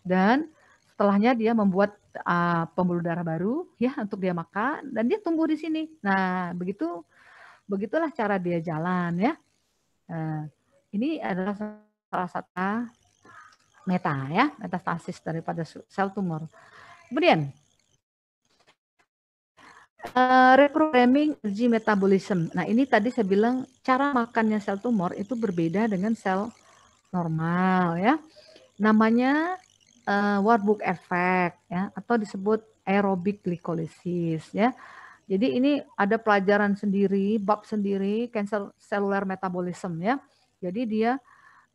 Dan setelahnya dia membuat uh, pembuluh darah baru ya untuk dia makan dan dia tumbuh di sini. Nah, begitu begitulah cara dia jalan ya. Uh, ini adalah salah satu meta ya, metastasis daripada sel tumor. Kemudian Uh, reprogramming energy metabolism. Nah ini tadi saya bilang cara makannya sel tumor itu berbeda dengan sel normal ya. Namanya uh, Warburg effect ya atau disebut aerobic glycolysis ya. Jadi ini ada pelajaran sendiri, bab sendiri cancer cellular metabolism ya. Jadi dia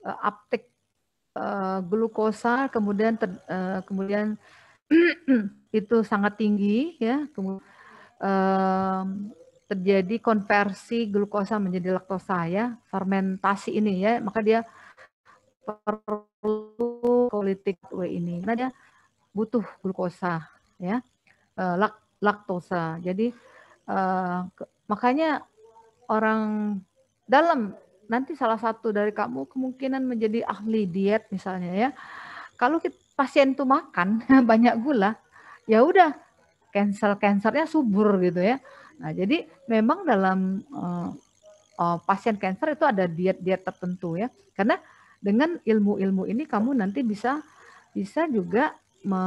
uh, eh, uptake uh, glukosa kemudian ter, uh, kemudian itu sangat tinggi ya. Kemudian um, terjadi konversi glukosa menjadi laktosa ya, fermentasi ini ya, maka dia perlu politik W ini. Karena dia butuh glukosa ya, e, laktosa. Jadi uh, makanya orang dalam nanti salah satu dari kamu kemungkinan menjadi ahli diet misalnya ya. Kalau kita, pasien itu makan banyak gula, ya udah cancer cancernya subur gitu ya. Nah, jadi memang dalam uh, uh, pasien cancer itu ada diet-diet tertentu ya. Karena dengan ilmu-ilmu ini kamu nanti bisa bisa juga me,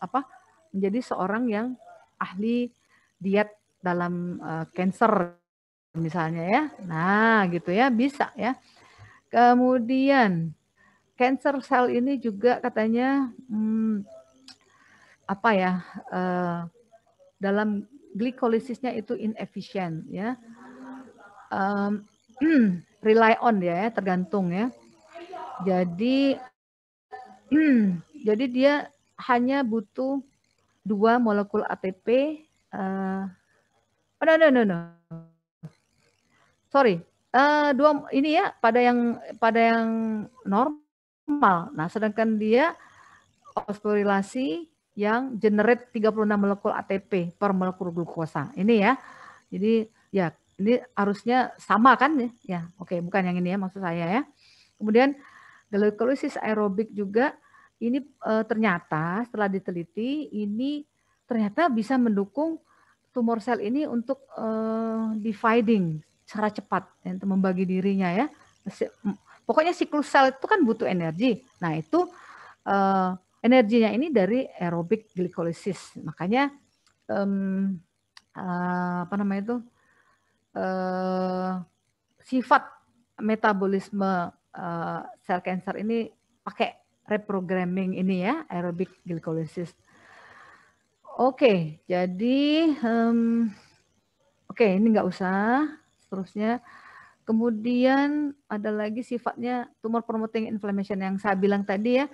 apa menjadi seorang yang ahli diet dalam uh, cancer misalnya ya. Nah, gitu ya, bisa ya. Kemudian cancer cell ini juga katanya hmm, apa ya uh, dalam glikolisisnya itu inefficient ya um, rely on ya tergantung ya jadi jadi dia hanya butuh dua molekul ATP uh, eh, oh no no no no sorry uh, dua ini ya pada yang pada yang normal nah sedangkan dia fosforilasi yang generate 36 molekul ATP per molekul glukosa. Ini ya. Jadi ya ini harusnya sama kan ya. Ya, oke, bukan yang ini ya maksud saya ya. Kemudian glikolisis aerobik juga ini e, ternyata setelah diteliti ini ternyata bisa mendukung tumor sel ini untuk e, dividing secara cepat ya, untuk membagi dirinya ya. Pokoknya siklus sel itu kan butuh energi. Nah, itu e, energinya ini dari aerobik glikolisis. Makanya um, uh, apa namanya itu uh, sifat metabolisme uh, sel kanker ini pakai reprogramming ini ya aerobik glikolisis. Oke, jadi um, oke ini nggak usah seterusnya. Kemudian ada lagi sifatnya tumor promoting inflammation yang saya bilang tadi ya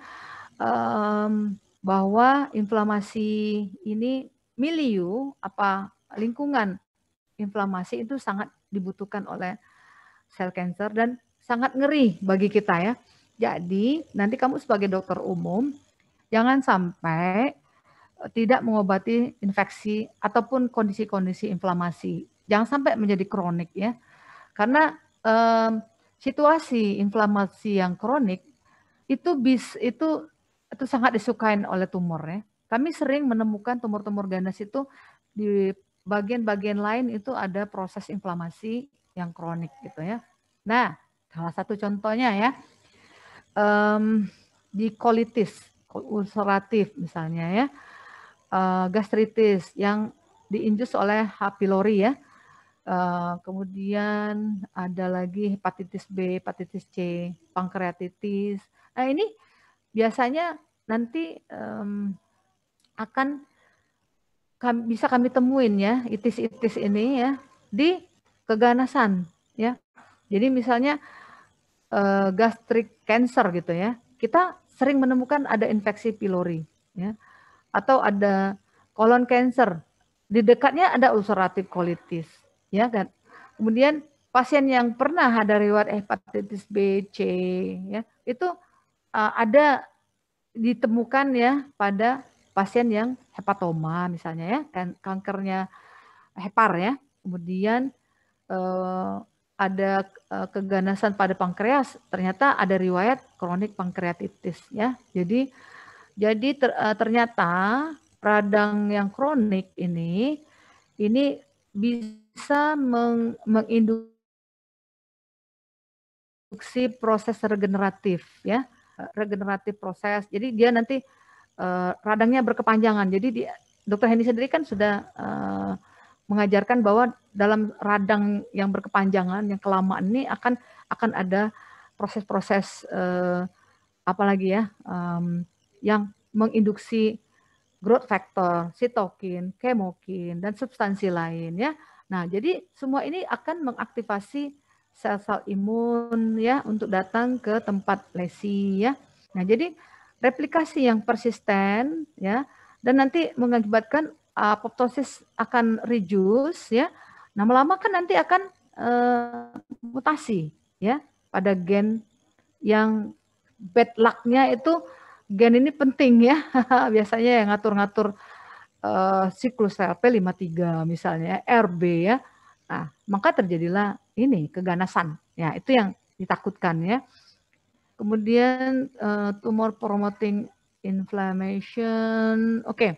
um, bahwa inflamasi ini milieu apa lingkungan inflamasi itu sangat dibutuhkan oleh sel kanker dan sangat ngeri bagi kita ya. Jadi nanti kamu sebagai dokter umum jangan sampai eh, tidak mengobati infeksi ataupun kondisi-kondisi inflamasi. Jangan sampai menjadi kronik ya. Karena um, situasi inflamasi yang kronik itu bis itu itu sangat disukain oleh tumornya. Kami sering menemukan tumor-tumor ganas itu di bagian-bagian lain itu ada proses inflamasi yang kronik gitu ya. Nah, salah satu contohnya ya um, di kolitis ulceratif misalnya ya, uh, gastritis yang diinjus oleh H. pylori ya. Uh, kemudian ada lagi hepatitis B, hepatitis C, pankreatitis. Nah ini biasanya nanti um, akan kami, bisa kami temuin ya itis-itis ini ya di keganasan ya. Jadi misalnya uh, gastric cancer gitu ya. Kita sering menemukan ada infeksi pilori ya atau ada kolon cancer. Di dekatnya ada ulcerative colitis ya kan. Kemudian pasien yang pernah ada riwayat hepatitis B, C ya, itu uh, ada ditemukan ya pada pasien yang hepatoma misalnya ya kan kankernya hepar ya kemudian uh, ada uh, keganasan pada pankreas ternyata ada riwayat kronik pankreatitis ya jadi jadi ter, uh, ternyata radang yang kronik ini ini bisa meng, menginduksi proses regeneratif ya regeneratif proses. Jadi dia nanti uh, radangnya berkepanjangan. Jadi dia, Dokter Hendy sendiri kan sudah uh, mengajarkan bahwa dalam radang yang berkepanjangan, yang kelamaan ini akan akan ada proses-proses uh, eh, apalagi ya um, yang menginduksi growth factor, sitokin, kemokin, dan substansi lain ya. Nah, jadi semua ini akan mengaktifasi sel-sel imun ya untuk datang ke tempat lesi ya. Nah, jadi replikasi yang persisten ya dan nanti mengakibatkan uh, apoptosis akan reduce ya. Nah, lama kan nanti akan uh, mutasi ya pada gen yang bad luck itu gen ini penting ya. Biasanya yang ngatur-ngatur uh, siklus p 53 misalnya RB ya. Nah, maka terjadilah ini keganasan. Ya, itu yang ditakutkan ya. Kemudian uh, tumor promoting inflammation. Oke. Okay.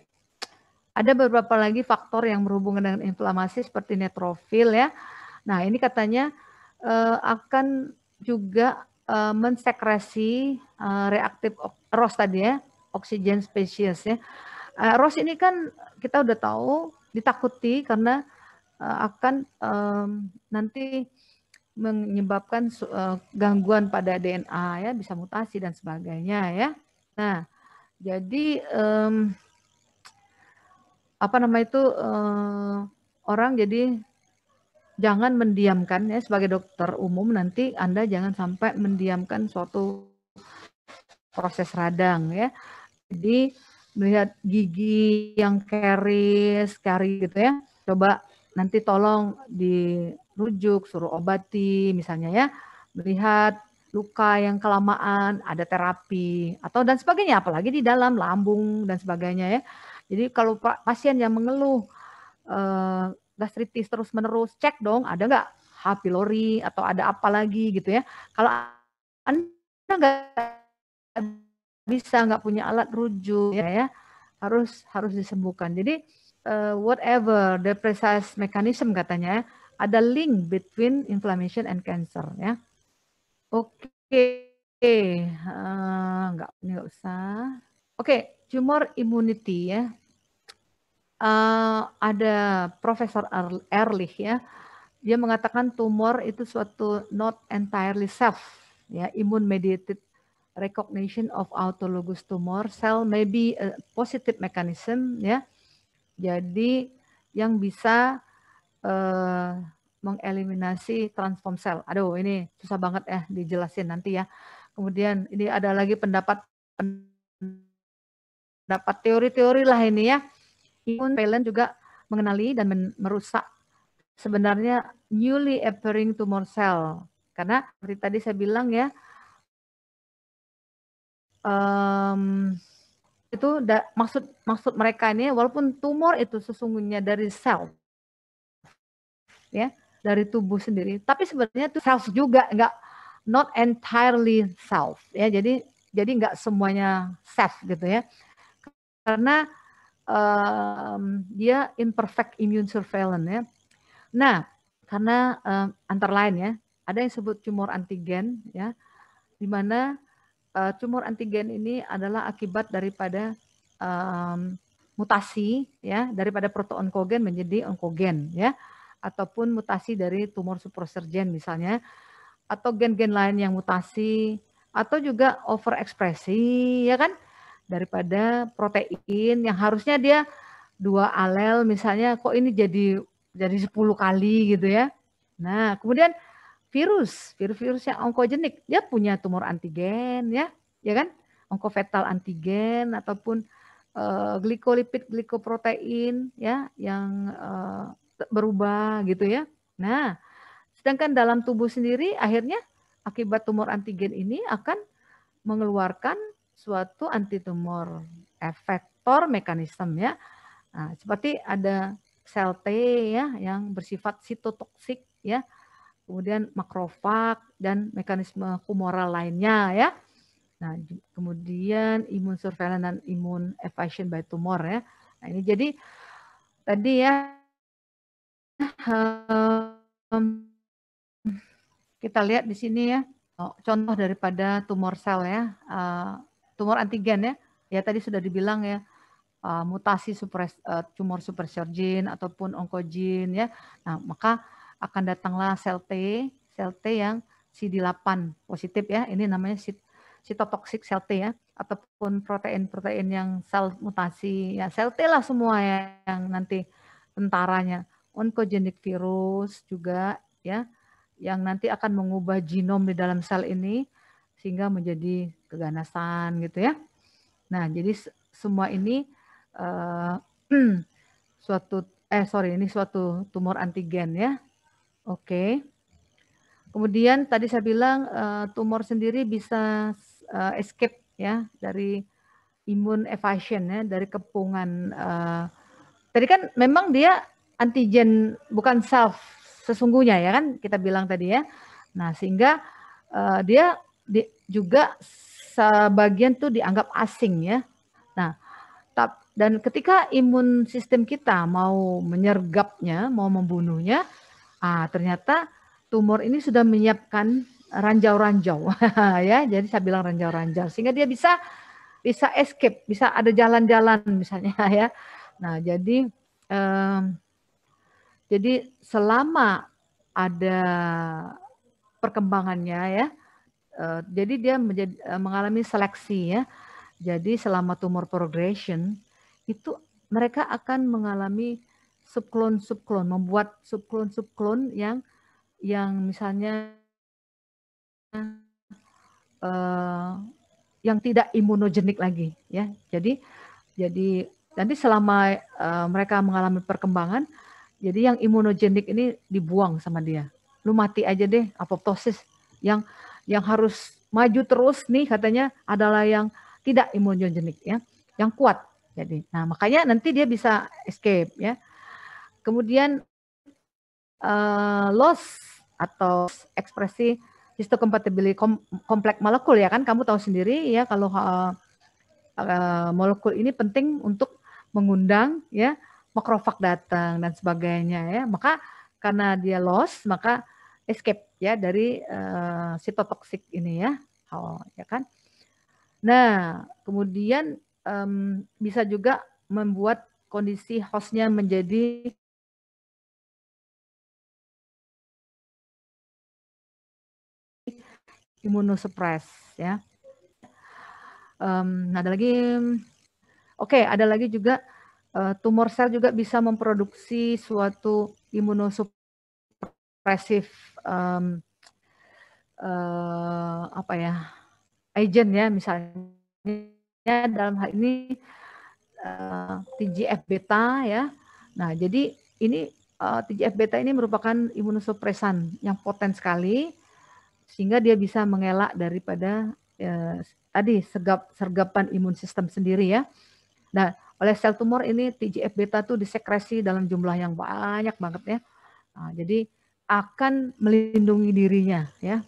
Ada beberapa lagi faktor yang berhubungan dengan inflamasi seperti netrofil ya. Nah, ini katanya uh, akan juga uh, mensekresi uh, reaktif ROS tadi ya, oksigen spesies ya. Uh, ROS ini kan kita udah tahu ditakuti karena Eh, akan um, nanti menyebabkan uh, gangguan pada DNA ya bisa mutasi dan sebagainya ya nah jadi um, apa nama itu uh, orang jadi jangan mendiamkan ya sebagai dokter umum nanti anda jangan sampai mendiamkan suatu proses radang ya jadi melihat gigi yang keris kari gitu ya coba nanti tolong dirujuk, suruh obati misalnya ya, melihat luka yang kelamaan, ada terapi atau dan sebagainya, apalagi di dalam lambung dan sebagainya ya. Jadi kalau pasien yang mengeluh eh, gastritis terus menerus, cek dong ada nggak H. pylori atau ada apa lagi gitu ya. Kalau anda nggak bisa nggak punya alat rujuk ya, ya harus harus disembuhkan. Jadi uh, whatever the precise mechanism katanya ada link between inflammation and cancer ya. Oke, okay. uh, eh, nggak nggak usah. Oke, okay. tumor immunity ya. Uh, ada Profesor Erlich ya. Dia mengatakan tumor itu suatu not entirely self ya, immune mediated recognition of autologous tumor cell may be a positive mechanism ya. Jadi yang bisa uh, mengeliminasi transform cell. Aduh, ini susah banget eh dijelasin nanti ya. Kemudian ini ada lagi pendapat pendapat teori-teori lah ini ya. Imun Palin juga mengenali dan merusak sebenarnya newly appearing tumor cell. Karena seperti tadi saya bilang ya, um, itu da, maksud maksud mereka ini walaupun tumor itu sesungguhnya dari sel ya dari tubuh sendiri tapi sebenarnya itu sel juga nggak not entirely self ya jadi jadi nggak semuanya self gitu ya karena um, dia imperfect immune surveillance ya nah karena um, antara lain ya ada yang sebut tumor antigen ya di mana uh, tumor antigen ini adalah akibat daripada um, mutasi ya daripada proto-onkogen menjadi onkogen ya ataupun mutasi dari tumor supersergen misalnya atau gen-gen lain yang mutasi atau juga overekspresi ya kan daripada protein yang harusnya dia dua alel misalnya kok ini jadi jadi 10 kali gitu ya. Nah, kemudian virus, virus-virus yang onkogenik, dia punya tumor antigen ya, ya kan? onkofetal antigen ataupun uh, eh, glikolipid, glikoprotein ya yang uh, berubah gitu ya. Nah, sedangkan dalam tubuh sendiri akhirnya akibat tumor antigen ini akan mengeluarkan suatu anti tumor efektor mekanisme ya. Nah, seperti ada sel T ya yang bersifat sitotoksik ya kemudian makrofag dan mekanisme humoral lainnya ya. Nah, kemudian imun surveillance dan imun evasion by tumor ya. Nah, ini jadi tadi ya um, kita lihat di sini ya oh, contoh daripada tumor sel ya, uh, tumor antigen ya. Ya tadi sudah dibilang ya uh, mutasi super, uh, eh, tumor super surgeon ataupun onkogen ya. Nah, maka akan datanglah sel T, sel T yang CD8 positif ya. Ini namanya sitotoksik sitotoxic sel T ya ataupun protein-protein yang sel mutasi ya sel T lah semua ya, yang nanti tentaranya onkogenik virus juga ya yang nanti akan mengubah genom di dalam sel ini sehingga menjadi keganasan gitu ya. Nah, jadi semua ini uh, suatu eh sorry ini suatu tumor antigen ya Oke. Kemudian tadi saya bilang uh, tumor sendiri bisa uh, escape ya dari imun evasion ya dari kepungan. Uh, tadi kan memang dia antigen bukan self sesungguhnya ya kan kita bilang tadi ya. Nah sehingga uh, dia di, juga sebagian tuh dianggap asing ya. Nah dan ketika imun sistem kita mau menyergapnya, mau membunuhnya, Ah, ternyata tumor ini sudah menyiapkan ranjau-ranjau ya. Jadi saya bilang ranjau-ranjau sehingga dia bisa bisa escape, bisa ada jalan-jalan misalnya ya. Nah, jadi um, jadi selama ada perkembangannya ya. Uh, jadi dia menjadi, uh, mengalami seleksi ya. Jadi selama tumor progression itu mereka akan mengalami subklon-subklon, membuat subklon-subklon yang yang misalnya uh, yang tidak imunogenik lagi ya. Jadi jadi nanti selama uh, mereka mengalami perkembangan, jadi yang imunogenik ini dibuang sama dia. Lu mati aja deh apoptosis yang yang harus maju terus nih katanya adalah yang tidak imunogenik ya, yang kuat. Jadi, nah makanya nanti dia bisa escape ya. Kemudian uh, loss atau ekspresi histocompatibility kom kompleks molekul ya kan kamu tahu sendiri ya kalau uh, uh, molekul ini penting untuk mengundang ya makrofag datang dan sebagainya ya maka karena dia loss maka escape ya dari uh, sitotoksik ini ya oh ya kan nah kemudian um, bisa juga membuat kondisi hostnya menjadi imunosupres ya. Um, nah ada lagi, oke okay, ada lagi juga uh, tumor sel juga bisa memproduksi suatu imunosupresif um, uh, apa ya agent ya misalnya dalam hal ini uh, eh, TGF beta ya. Nah jadi ini uh, TGF beta ini merupakan imunosupresan yang potent sekali sehingga dia bisa mengelak daripada eh, tadi sergap sergapan imun sistem sendiri ya. Nah, oleh sel tumor ini TGF beta tuh disekresi dalam jumlah yang banyak banget ya. Nah, jadi akan melindungi dirinya ya.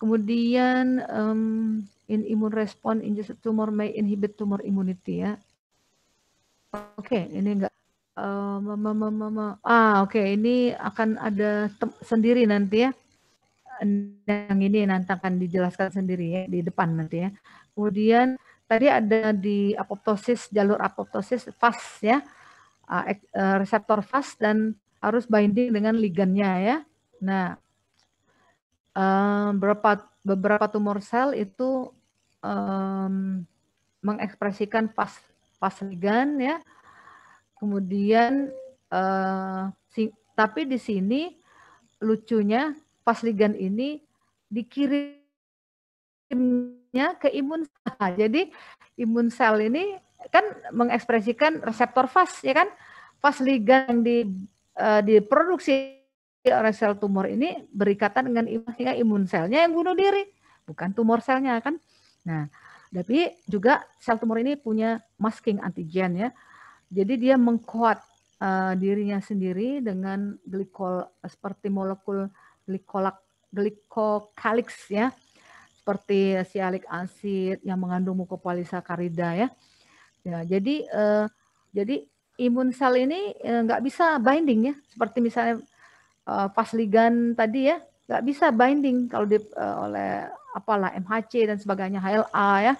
Kemudian um, in immune response just tumor may inhibit tumor immunity ya. Oke, okay, ini enggak uh, ma, ma, ma. ah oke okay, ini akan ada sendiri nanti ya yang ini nanti akan dijelaskan sendiri ya di depan nanti ya. Kemudian tadi ada di apoptosis jalur apoptosis fast ya e, reseptor fast dan harus binding dengan ligannya ya. Nah beberapa beberapa tumor sel itu um, mengekspresikan fast fas ligan ya. Kemudian uh, si, tapi di sini lucunya ligan ini dikirimnya ke imun sel. Nah, jadi imun sel ini kan mengekspresikan reseptor fas ya kan? Fas ligan yang di, uh, diproduksi oleh sel tumor ini berikatan dengan imun, imun selnya yang bunuh diri, bukan tumor selnya kan. Nah, tapi juga sel tumor ini punya masking antigen ya. Jadi dia mengkuat uh, dirinya sendiri dengan glikol seperti molekul glikolak glikokalix ya seperti sialik asid yang mengandung mukopolisakarida ya. ya jadi eh, jadi imun sel ini eh, nggak eh, bisa binding ya seperti misalnya eh, pas ligan tadi ya nggak bisa binding kalau di, eh, oleh apalah MHC dan sebagainya HLA ya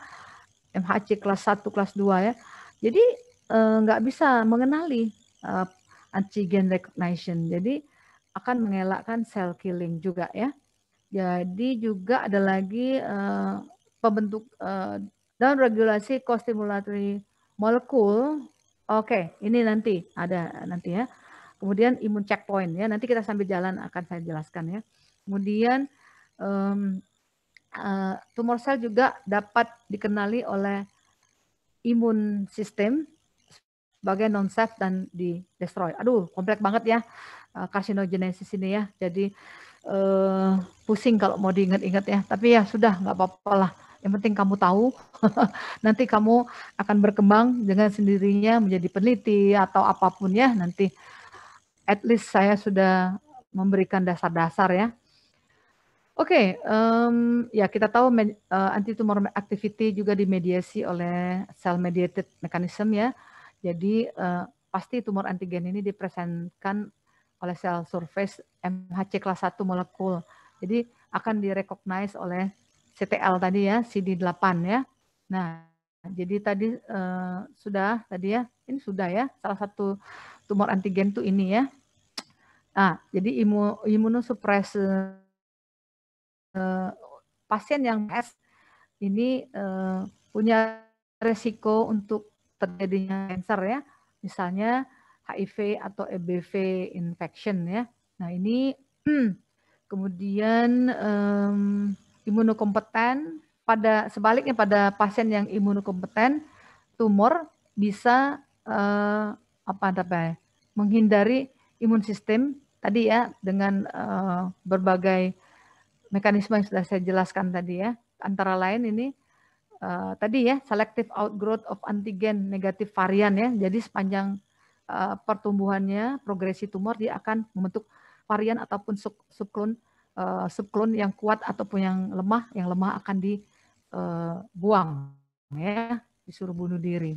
MHC kelas 1 kelas 2 ya jadi eh, nggak eh, bisa mengenali eh, antigen recognition jadi akan mengelakkan sel killing juga ya. Jadi juga ada lagi uh, pembentuk uh, regulasi costimulatory molekul. Oke, okay, ini nanti ada nanti ya. Kemudian imun checkpoint ya. Nanti kita sambil jalan akan saya jelaskan ya. Kemudian um, uh, tumor sel juga dapat dikenali oleh imun sistem sebagai non-safe dan di destroy. Aduh, kompleks banget ya. Eh, karsinogenesis ini ya. Jadi uh, pusing kalau mau diingat-ingat ya. Tapi ya sudah nggak apa-apa lah. Yang penting kamu tahu, nanti kamu akan berkembang dengan sendirinya menjadi peneliti atau apapun ya. Nanti at least saya sudah memberikan dasar-dasar ya. Oke, okay, um, ya kita tahu uh, eh, anti tumor activity juga dimediasi oleh cell mediated mechanism ya. Jadi uh, pasti tumor antigen ini dipresentkan oleh sel surface MHC kelas 1 molekul. Jadi akan direkognize oleh CTL tadi ya, CD8 ya. Nah, jadi tadi eh, sudah tadi ya, ini sudah ya, salah satu tumor antigen tuh ini ya. Nah, jadi imunosupres eh, pasien yang S ini eh, punya resiko untuk terjadinya kanker ya. Misalnya HIV atau EBV infection ya. Nah ini kemudian um, imunokompeten pada sebaliknya pada pasien yang imunokompeten tumor bisa uh, apa namanya menghindari imun sistem tadi ya dengan uh, berbagai mekanisme yang sudah saya jelaskan tadi ya antara lain ini uh, tadi ya selective outgrowth of antigen negatif varian ya jadi sepanjang Eh, pertumbuhannya, progresi tumor dia akan membentuk varian ataupun sub, subklon uh, subklon yang kuat ataupun yang lemah, yang lemah akan dibuang eh, ya, disuruh bunuh diri.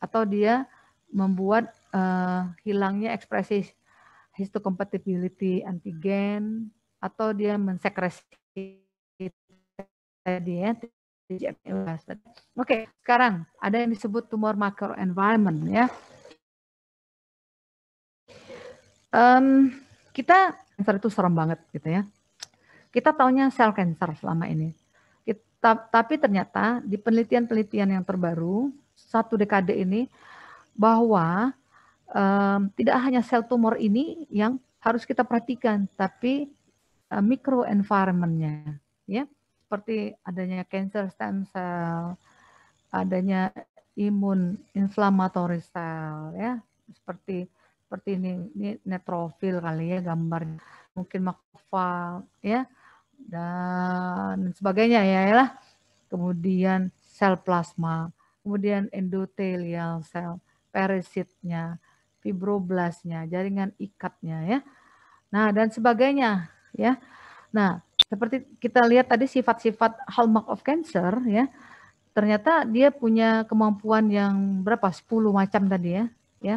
Atau dia membuat uh, hilangnya ekspresi histocompatibility antigen atau dia mensekresi tadi ya Oke, okay, sekarang ada yang disebut tumor microenvironment ya um, kita cancer itu serem banget gitu ya. Kita taunya sel cancer selama ini. Kita, tapi ternyata di penelitian-penelitian yang terbaru satu dekade ini bahwa um, tidak hanya sel tumor ini yang harus kita perhatikan, tapi uh, eh, mikro environmentnya, ya seperti adanya cancer stem cell, adanya imun inflammatory cell, ya seperti seperti ini ini netrofil kali ya gambar mungkin makrofag ya dan sebagainya ya, ya lah kemudian sel plasma kemudian endotelial sel perisitnya fibroblasnya jaringan ikatnya ya nah dan sebagainya ya nah seperti kita lihat tadi sifat-sifat hallmark of cancer ya ternyata dia punya kemampuan yang berapa 10 macam tadi ya ya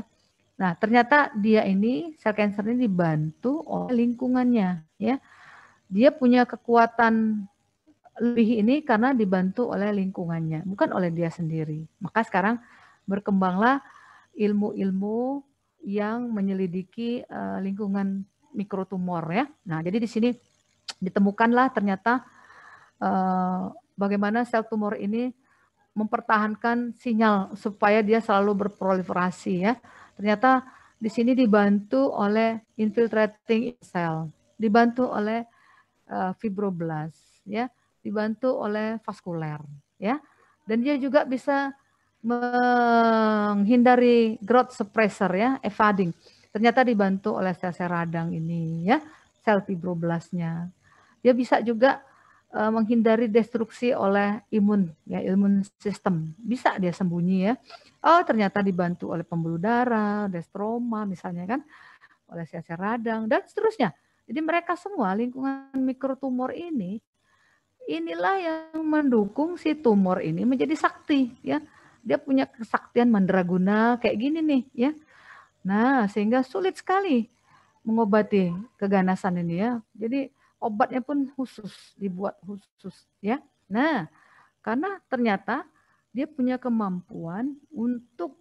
Nah, ternyata dia ini sel kanker ini dibantu oleh lingkungannya, ya. Dia punya kekuatan lebih ini karena dibantu oleh lingkungannya, bukan oleh dia sendiri. Maka sekarang berkembanglah ilmu-ilmu yang menyelidiki uh, lingkungan mikrotumor ya. Nah, jadi di sini ditemukanlah ternyata uh, bagaimana sel tumor ini mempertahankan sinyal supaya dia selalu berproliferasi ya Ternyata di sini dibantu oleh infiltrating cell, dibantu oleh uh, eh, fibroblast, ya, dibantu oleh vaskuler, ya. Dan dia juga bisa menghindari growth suppressor ya, evading. Ternyata dibantu oleh sel-sel radang ini ya, sel fibroblastnya. Dia bisa juga uh, menghindari destruksi oleh imun ya imun sistem bisa dia sembunyi ya oh ternyata dibantu oleh pembuluh darah destroma misalnya kan oleh sel-sel radang dan seterusnya jadi mereka semua lingkungan mikrotumor ini inilah yang mendukung si tumor ini menjadi sakti ya dia punya kesaktian mandraguna kayak gini nih ya nah sehingga sulit sekali mengobati keganasan ini ya jadi obatnya pun khusus, dibuat khusus ya. Nah, karena ternyata dia punya kemampuan untuk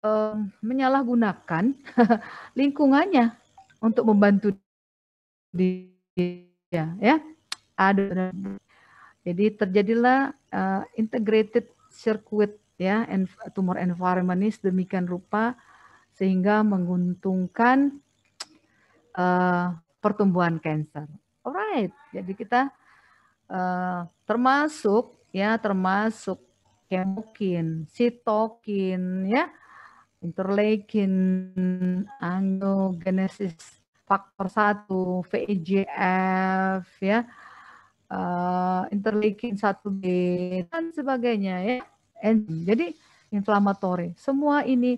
um, menyalahgunakan lingkungannya untuk membantu dia ya. Ada jadi terjadilah uh, integrated circuit ya tumor environment ini sedemikian rupa sehingga menguntungkan uh, pertumbuhan kanker. Alright, jadi kita uh, termasuk ya termasuk kemokin, sitokin ya, interleukin, angiogenesis faktor 1, VEGF ya, uh, interleukin 1B dan sebagainya ya. And, Jadi inflamatory. Semua ini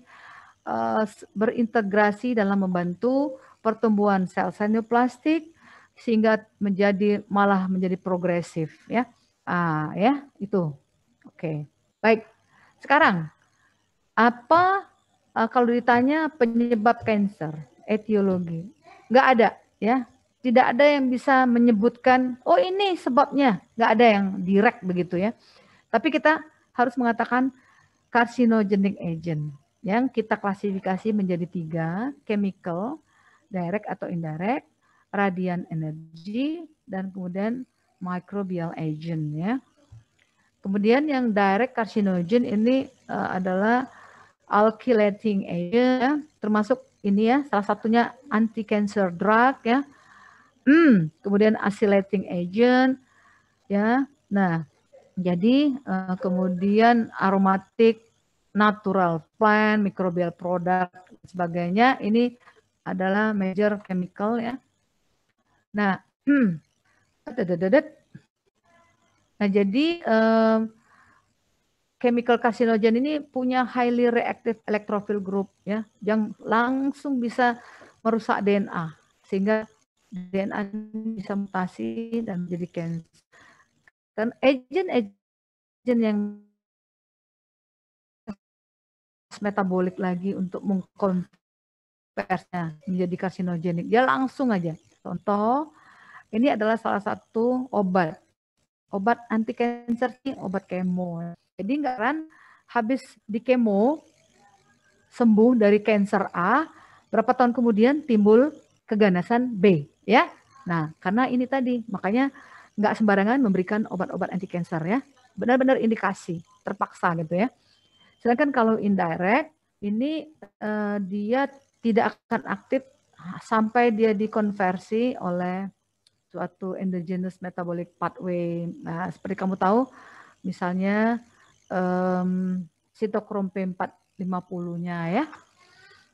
uh, berintegrasi dalam membantu pertumbuhan sel sel senioplastik sehingga menjadi malah menjadi progresif ya. Ah, ya, itu. Oke. Baik. Sekarang apa eh, kalau ditanya penyebab kanker, etiologi? nggak ada ya. Tidak ada yang bisa menyebutkan, oh ini sebabnya. nggak ada yang direct begitu ya. Tapi kita harus mengatakan carcinogenic agent yang kita klasifikasi menjadi tiga, chemical, direct atau indirect, radian energi dan kemudian microbial agent ya. Kemudian yang direct carcinogen ini uh, adalah alkylating agent ya, termasuk ini ya salah satunya anti cancer drug ya. Hmm, kemudian acylating agent ya. Nah, jadi uh, kemudian aromatik natural plant, microbial product, sebagainya ini adalah major chemical ya. Nah, hmm. nah jadi um, chemical carcinogen ini punya highly reactive electrophil group ya, yang langsung bisa merusak DNA sehingga DNA bisa mutasi dan menjadi cancer. Dan agent agent yang metabolik lagi untuk mengkontrol persnya menjadi karsinogenik. Ya langsung aja. Contoh, ini adalah salah satu obat. Obat anti kanker, sih obat kemo. Jadi enggak kan habis di kemo sembuh dari kanker A, berapa tahun kemudian timbul keganasan B, ya. Nah, karena ini tadi makanya nggak sembarangan memberikan obat-obat anti kanker ya. Benar-benar indikasi, terpaksa gitu ya. Sedangkan kalau indirect ini uh, dia tidak akan aktif sampai dia dikonversi oleh suatu endogenous metabolic pathway. Nah, seperti kamu tahu, misalnya um, sitokrom P450-nya ya.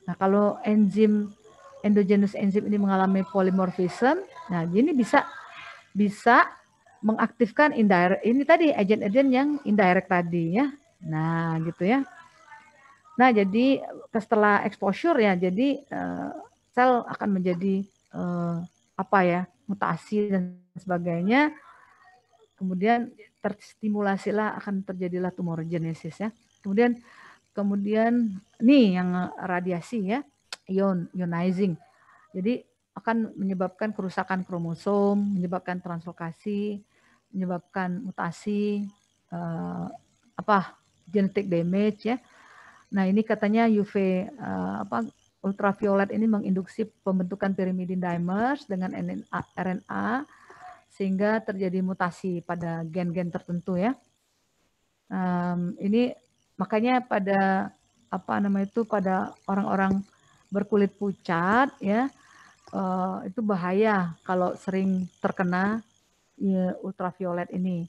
Nah, kalau enzim endogenous enzim ini mengalami polymorphism, nah ini bisa bisa mengaktifkan indirect ini tadi agent-agent yang indirect tadi ya. Nah, gitu ya. Nah, jadi setelah exposure ya, jadi uh, sel akan menjadi uh, apa ya, mutasi dan sebagainya. Kemudian terstimulasilah akan terjadilah tumor genesis ya. Kemudian kemudian nih yang radiasi ya, ion ionizing. Jadi akan menyebabkan kerusakan kromosom, menyebabkan translokasi, menyebabkan mutasi uh, apa genetic damage ya Nah, ini katanya UV uh, eh, apa ultraviolet ini menginduksi pembentukan pyrimidine dimers dengan RNA sehingga terjadi mutasi pada gen-gen tertentu ya. Um, ini makanya pada apa namanya itu pada orang-orang berkulit pucat ya uh, itu bahaya kalau sering terkena ya, ultraviolet ini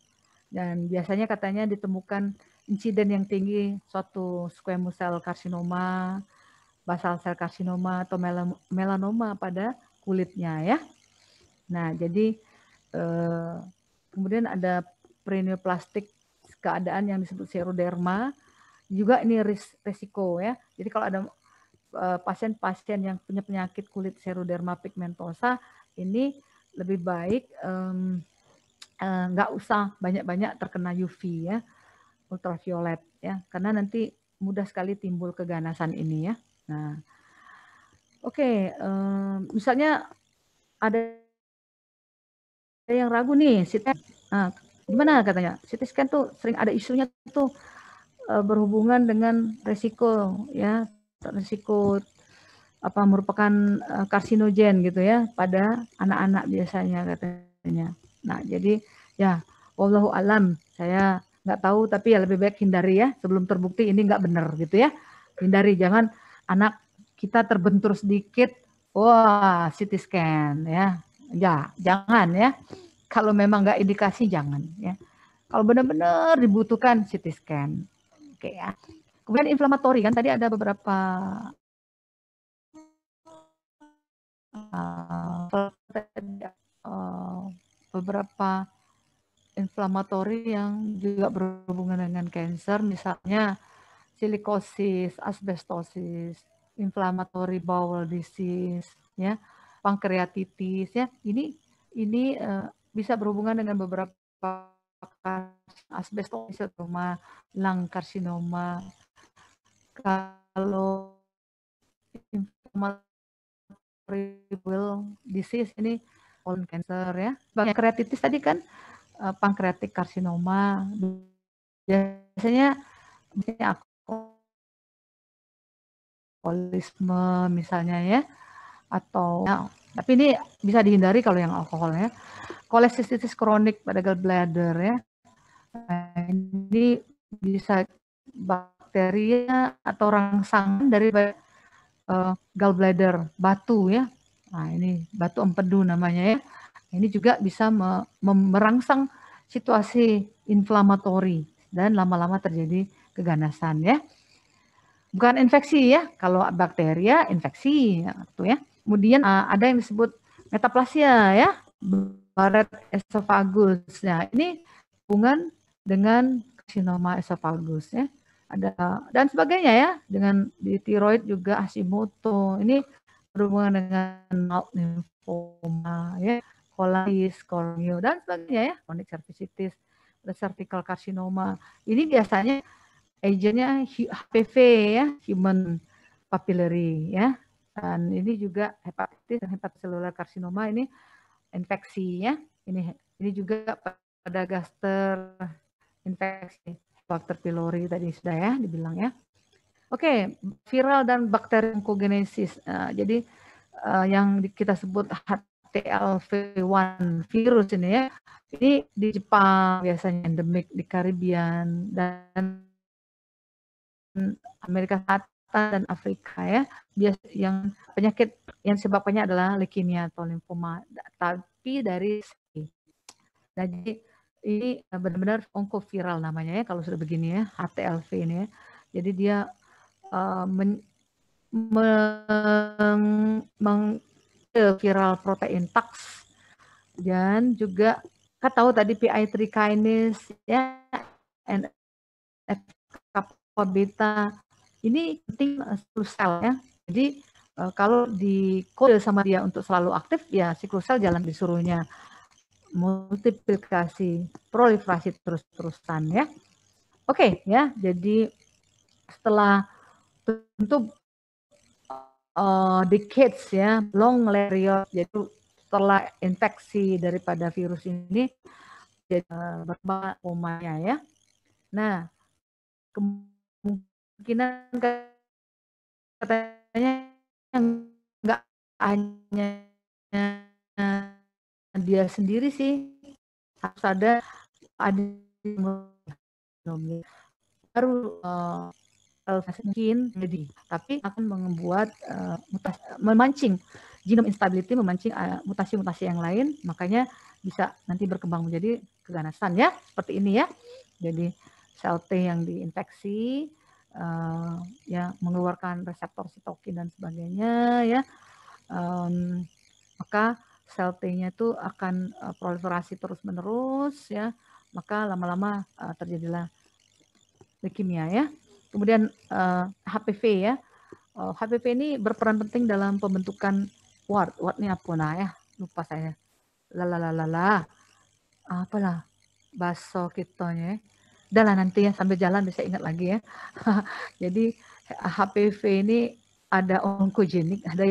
dan biasanya katanya ditemukan insiden yang tinggi suatu squamous cell carcinoma, basal cell carcinoma atau melanoma pada kulitnya ya. Nah, jadi eh, kemudian ada perineoplastik keadaan yang disebut seroderma juga ini ris risiko ya. Jadi kalau ada eh, pasien-pasien yang punya penyakit kulit seroderma pigmentosa ini lebih baik eh, nggak eh, eh, usah banyak-banyak terkena UV ya ultraviolet ya karena nanti mudah sekali timbul keganasan ini ya. Nah, oke, okay, eh, misalnya ada yang ragu nih, CT, nah, gimana katanya? CT scan tuh sering ada isunya tuh eh, berhubungan dengan resiko ya, resiko apa merupakan eh, karsinogen gitu ya pada anak-anak biasanya katanya. Nah, jadi ya wallahu alam saya nggak tahu tapi ya lebih baik hindari ya sebelum terbukti ini nggak benar gitu ya hindari jangan anak kita terbentur sedikit wah CT scan ya ya jangan ya kalau memang nggak indikasi jangan ya kalau benar-benar dibutuhkan CT scan oke ya kemudian inflamatori kan tadi ada beberapa uh, beberapa inflamatori yang juga berhubungan dengan cancer, misalnya silikosis, asbestosis, inflammatory bowel disease, ya, pankreatitis, ya. Ini ini uh, bisa berhubungan dengan beberapa asbestosis rumah lung karsinoma. Kalau inflammatory bowel disease ini colon cancer ya. Pankreatitis tadi kan uh, pankreatik karsinoma. Biasanya misalnya alkoholisme misalnya ya atau ya, tapi ini bisa dihindari kalau yang alkohol ya. kronik pada gallbladder ya. Nah, ini bisa bakterinya atau rangsangan dari uh, gallbladder batu ya. Nah, ini batu empedu namanya ya. Ini juga bisa merangsang situasi inflamatori dan lama-lama terjadi keganasan ya. Bukan infeksi ya, kalau bakteria infeksi ya, itu ya. Kemudian eh, ada yang disebut metaplasia ya, Barrett esofagus. Nah, ya, ini hubungan dengan sinoma esophagus ya. Ada dan sebagainya ya, dengan di tiroid juga Hashimoto. Ini berhubungan dengan lymphoma ya. Kolitis, kolonio, dan sebagainya ya, chronic cervicitis, cervical karsinoma. Ini biasanya agennya HPV ya, human papillary ya. Dan ini juga hepatitis dan seluler karsinoma ini infeksi ya. Ini ini juga pada gaster infeksi bakter pylori tadi sudah ya dibilang ya. Oke, okay, viral dan bakteri onkogenesis. Uh, nah, jadi uh, yang kita sebut TLV1 virus ini ya. Ini di Jepang biasanya endemik di Karibian dan Amerika Selatan dan Afrika ya. Bias yang penyakit yang sebabnya adalah leukemia atau limfoma tapi dari Nah, jadi ini benar-benar onkoviral namanya ya kalau sudah begini ya, HTLV ini ya. Jadi dia uh, men, meng, meng, viral protein tax dan juga kita tahu tadi PI3 kinase ya and kappa beta ini penting eh, siklus sel ya. Jadi eh, kalau di kode sama dia untuk selalu aktif ya siklus sel jalan disuruhnya multiplikasi proliferasi terus-terusan ya. Oke okay, ya, jadi setelah tentu uh, eh, decades ya, long period yaitu setelah infeksi daripada virus ini jadi uh, komanya ya. Nah, kemungkinan katanya nggak hanya dia sendiri sih harus ada ada baru uh, uh, eh, mungkin hmm. jadi, tapi akan membuat uh, eh, mutasi, eh, memancing genome instability, memancing mutasi-mutasi uh, yang lain, makanya bisa nanti berkembang menjadi keganasan ya, seperti ini ya. Jadi sel T yang diinfeksi uh, ya mengeluarkan reseptor sitokin dan sebagainya ya. Um, maka sel T-nya itu akan uh, proliferasi terus-menerus ya, maka lama-lama uh, terjadilah leukemia ya. Kemudian uh, eh, HPV ya. Uh, eh, HPV ini berperan penting dalam pembentukan wart. Wart ini apa nah ya? Lupa saya. Lalalala. Apalah baso kitonya. Gitu dalam nanti ya sambil jalan bisa ingat lagi ya. Jadi HPV ini ada onkogenik, ada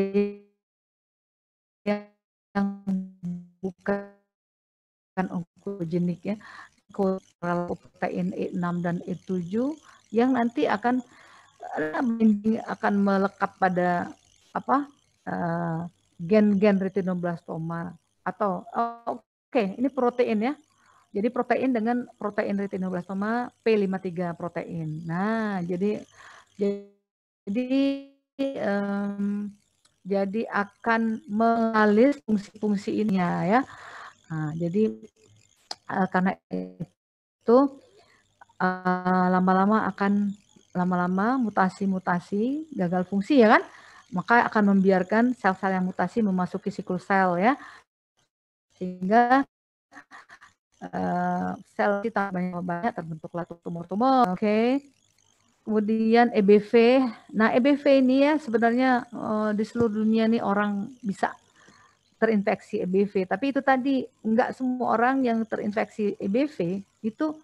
yang bukan onkogenik ya. Koral protein E6 dan E7 yang nanti akan eh, akan melekat pada apa eh, gen-gen uh, retinoblastoma atau oh, oke okay, ini protein ya. Jadi protein dengan protein retinoblastoma P53 protein. Nah, jadi jadi um, jadi akan mengalir fungsi-fungsi ini ya. ya. Nah, jadi uh, karena itu Eh, lama-lama uh, akan lama-lama mutasi-mutasi gagal fungsi ya kan maka akan membiarkan sel-sel yang mutasi memasuki siklus sel ya sehingga uh, sel kita banyak banyak terbentuklah tumor-tumor oke okay. kemudian EBV nah EBV ini ya sebenarnya uh, di seluruh dunia nih orang bisa terinfeksi EBV tapi itu tadi nggak semua orang yang terinfeksi EBV itu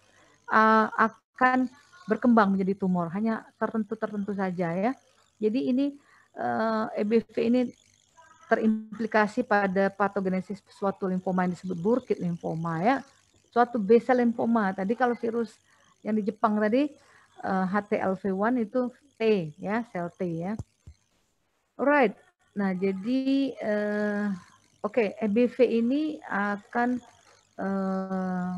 uh, akan berkembang menjadi tumor, hanya tertentu-tertentu saja ya. Jadi ini uh, eh, EBV ini terimplikasi pada patogenesis suatu limfoma yang disebut burkitt limfoma ya. Suatu B-cell limfoma. Tadi kalau virus yang di Jepang tadi uh, eh, HTLV1 itu T ya, sel T ya. Alright. Nah, jadi uh, oke okay, e EBV ini akan uh,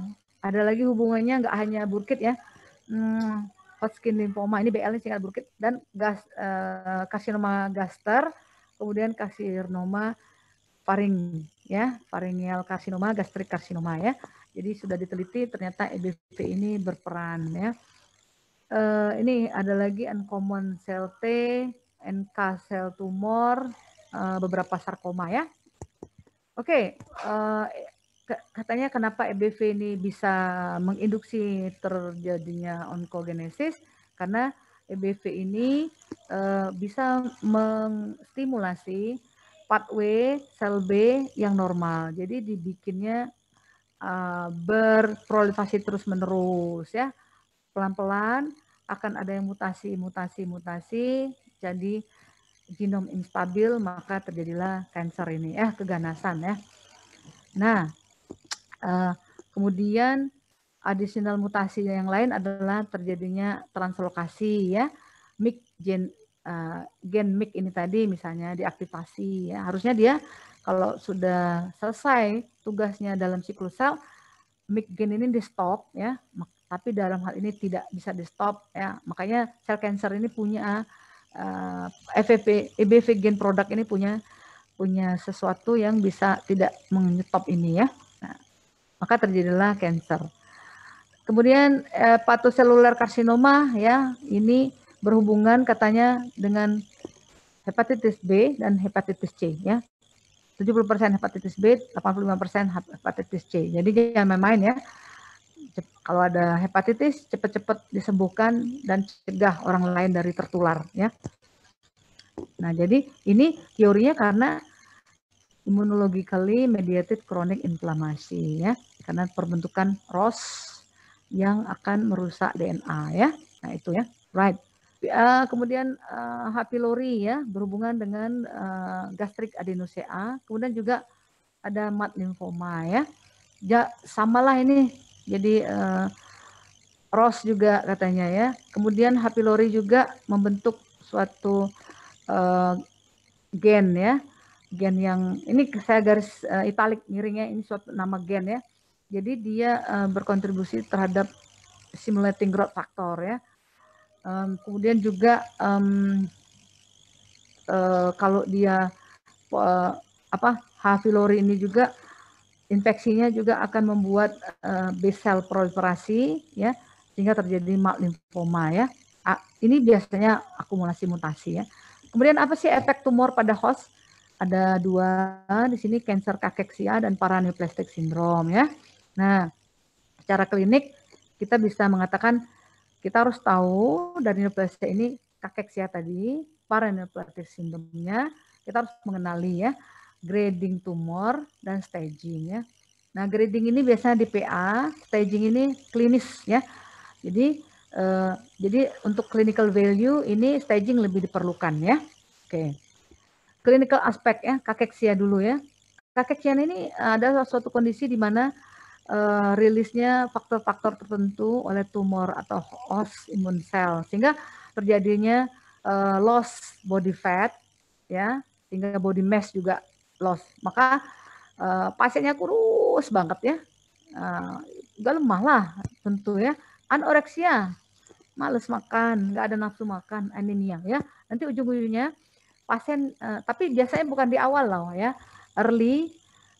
ada lagi hubungannya nggak hanya burkitt ya, hmm, Hodgkin lymphoma ini bl singkat burkitt dan gas, eh, karsinoma gaster, kemudian karsinoma faring ya, faringial karsinoma, gastrik karsinoma ya. Jadi sudah diteliti ternyata EBV ini berperan ya. Eh, ini ada lagi uncommon cell T, NK cell tumor, eh, beberapa sarkoma ya. Oke, okay, eh, katanya kenapa EBV ini bisa menginduksi terjadinya onkogenesis karena EBV ini e, bisa mengstimulasi pathway sel B yang normal. Jadi dibikinnya e, eh, berprolifasi terus-menerus ya. Pelan-pelan akan ada yang mutasi, mutasi, mutasi. Jadi genom instabil maka terjadilah kanker ini ya, keganasan ya. Nah, Uh, kemudian additional mutasi yang lain adalah terjadinya translokasi ya. mic gen uh, gen mic ini tadi misalnya diaktivasi ya. Harusnya dia kalau sudah selesai tugasnya dalam siklus sel mic gen ini di stop ya. Tapi dalam hal ini tidak bisa di stop ya. Makanya sel cancer ini punya uh, eh, FFP e EBV gen produk ini punya punya sesuatu yang bisa tidak menyetop ini ya maka terjadilah kanker. Kemudian eh, patoseluler karsinoma ya, ini berhubungan katanya dengan hepatitis B dan hepatitis C ya. 70% hepatitis B, 85% hepatitis C. Jadi jangan main-main ya. Kalau ada hepatitis, cepat-cepat disembuhkan dan cegah orang lain dari tertular ya. Nah, jadi ini teorinya karena immunologically mediated chronic inflammasi ya karena perbentukan ROS yang akan merusak DNA ya nah itu ya right uh, kemudian uh, H pylori ya berhubungan dengan uh, eh, gastrik adenosea kemudian juga ada mat lymphoma ya ja, samalah ini jadi uh, ROS juga katanya ya kemudian H pylori juga membentuk suatu uh, gen ya gen yang ini saya garis uh, eh, italik miringnya ini suatu nama gen ya. Jadi dia uh, berkontribusi terhadap stimulating growth factor ya. Um, kemudian juga um, uh, kalau dia uh, apa H. pylori ini juga infeksinya juga akan membuat uh, B cell proliferasi ya sehingga terjadi mal lymphoma ya. Ini biasanya akumulasi mutasi ya. Kemudian apa sih efek tumor pada host? ada dua di sini kanker kakeksia dan paraneoplastic syndrome ya. Nah, secara klinik kita bisa mengatakan kita harus tahu dari neoplasia ini kakeksia tadi, paraneoplastic syndrome-nya, kita harus mengenali ya grading tumor dan staging ya. Nah, grading ini biasanya di PA, staging ini klinis ya. Jadi eh, jadi untuk clinical value ini staging lebih diperlukan ya. Oke. Okay. Klinikal aspek ya, kakeksia dulu ya. Kakeksia ini ada suatu kondisi di mana uh, rilisnya faktor-faktor tertentu oleh tumor atau host imun sel sehingga terjadinya uh, loss body fat ya, sehingga body mass juga loss. Maka uh, pasiennya kurus banget ya. Uh, gak lemah lah tentu ya. Anoreksia, males makan, nggak ada nafsu makan, anemia ya. Nanti ujung-ujungnya pasien uh, tapi biasanya bukan di awal loh ya early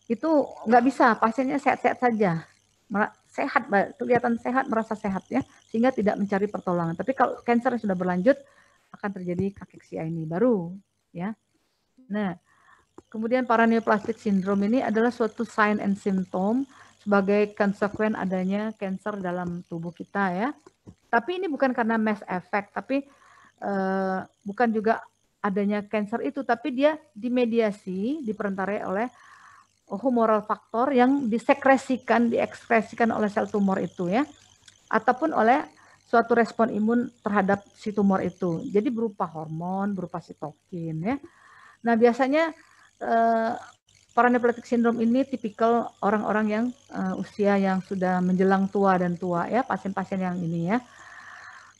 itu nggak bisa pasiennya sehat-sehat saja sehat kelihatan sehat merasa sehat ya sehingga tidak mencari pertolongan tapi kalau cancer sudah berlanjut akan terjadi kakeksia ini baru ya nah kemudian paraneoplastic syndrome ini adalah suatu sign and symptom sebagai konsekuen adanya cancer dalam tubuh kita ya tapi ini bukan karena mass effect tapi uh, bukan juga adanya cancer itu, tapi dia dimediasi, diperentarai oleh humoral faktor yang disekresikan, diekspresikan oleh sel tumor itu ya, ataupun oleh suatu respon imun terhadap si tumor itu. Jadi berupa hormon, berupa sitokin ya. Nah biasanya eh, paraneoplastic syndrome ini tipikal orang-orang yang eh, usia yang sudah menjelang tua dan tua ya, pasien-pasien yang ini ya.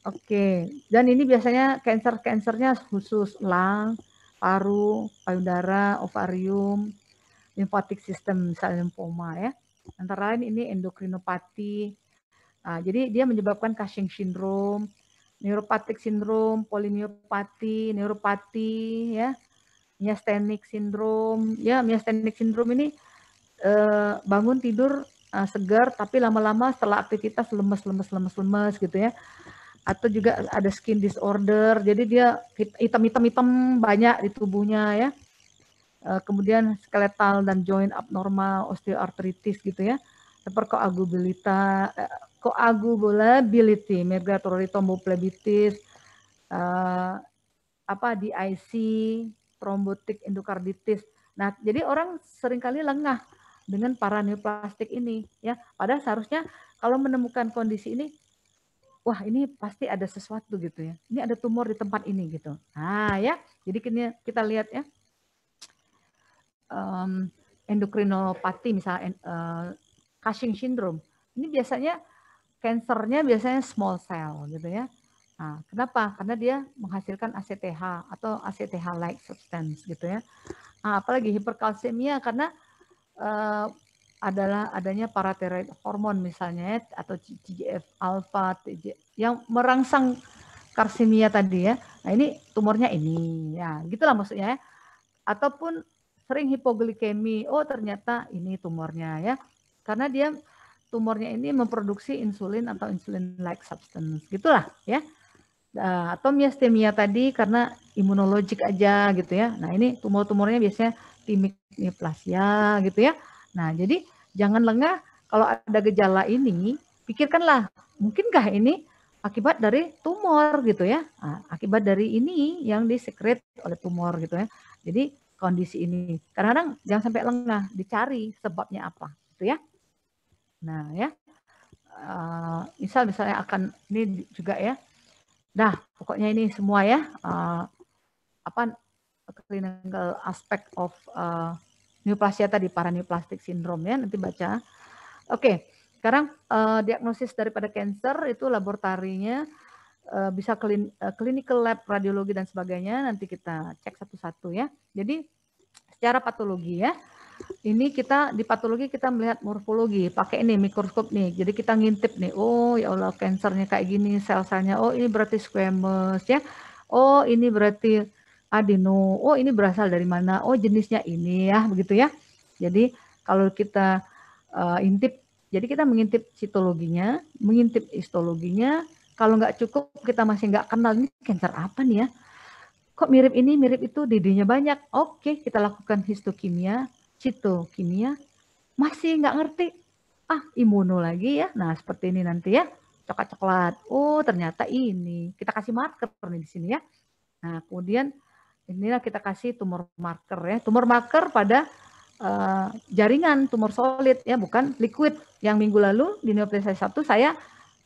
Oke, dan ini biasanya cancer-cancernya khusus lang, paru, payudara, ovarium, lymphatic system misalnya lymphoma ya. Antara lain ini endokrinopati. Nah, jadi dia menyebabkan Cushing syndrome, neuropathic syndrome, polineuropati neuropati ya. Myasthenic syndrome. Ya, myasthenic syndrome ini eh, bangun tidur eh, segar tapi lama-lama setelah aktivitas lemes lemes lemes lemes gitu ya atau juga ada skin disorder jadi dia hitam-hitam-hitam banyak di tubuhnya ya eh, kemudian skeletal dan joint abnormal osteoartritis gitu ya hypercoagulability eh, koagulability migratory thrombophlebitis uh, eh, apa DIC trombotik endokarditis nah jadi orang seringkali lengah dengan paraneoplastik ini ya padahal seharusnya kalau menemukan kondisi ini wah ini pasti ada sesuatu gitu ya. Ini ada tumor di tempat ini gitu. Nah ya, jadi kini kita lihat ya. Um, endokrinopati misalnya uh, eh, Cushing syndrome. Ini biasanya kansernya biasanya small cell gitu ya. Nah, kenapa? Karena dia menghasilkan ACTH atau ACTH like substance gitu ya. Nah, apalagi hiperkalsemia karena uh, adalah adanya paratiroid hormon misalnya ya, atau TGF alpha TG, yang merangsang karsinia tadi ya. Nah ini tumornya ini ya gitulah maksudnya ya. Ataupun sering hipoglikemi, oh ternyata ini tumornya ya. Karena dia tumornya ini memproduksi insulin atau insulin-like substance gitulah ya. Nah, atau miastemia tadi karena imunologik aja gitu ya. Nah ini tumor-tumornya biasanya timik neoplasia gitu ya Nah, jadi jangan lengah kalau ada gejala ini, pikirkanlah, mungkinkah ini akibat dari tumor gitu ya. Nah, akibat dari ini yang disekret oleh tumor gitu ya. Jadi kondisi ini. karena kadang jangan sampai lengah, dicari sebabnya apa gitu ya. Nah, ya. Uh, misal misalnya akan ini juga ya. Nah, pokoknya ini semua ya uh, apa clinical aspect of uh, neoplasia tadi, paraneoplastic syndrome ya, nanti baca. Oke, sekarang uh, diagnosis daripada cancer itu laboratorinya uh, bisa klin, uh, clinical lab, radiologi dan sebagainya, nanti kita cek satu-satu ya. Jadi secara patologi ya, ini kita di patologi kita melihat morfologi pakai ini mikroskop nih jadi kita ngintip nih oh ya Allah kankernya kayak gini sel-selnya oh ini berarti squamous ya oh ini berarti adeno, oh ini berasal dari mana, oh jenisnya ini ya, begitu ya. Jadi kalau kita uh, intip, jadi kita mengintip sitologinya, mengintip histologinya, kalau nggak cukup kita masih nggak kenal ini kanker apa nih ya, kok mirip ini, mirip itu, didinya banyak, oke kita lakukan histokimia, citokimia, masih nggak ngerti, ah imuno lagi ya, nah seperti ini nanti ya, coklat-coklat, oh ternyata ini, kita kasih marker nih di sini ya, Nah, kemudian Inilah kita kasih tumor marker ya. Tumor marker pada uh, jaringan tumor solid ya, bukan liquid. Yang minggu lalu di neoplasia 1 saya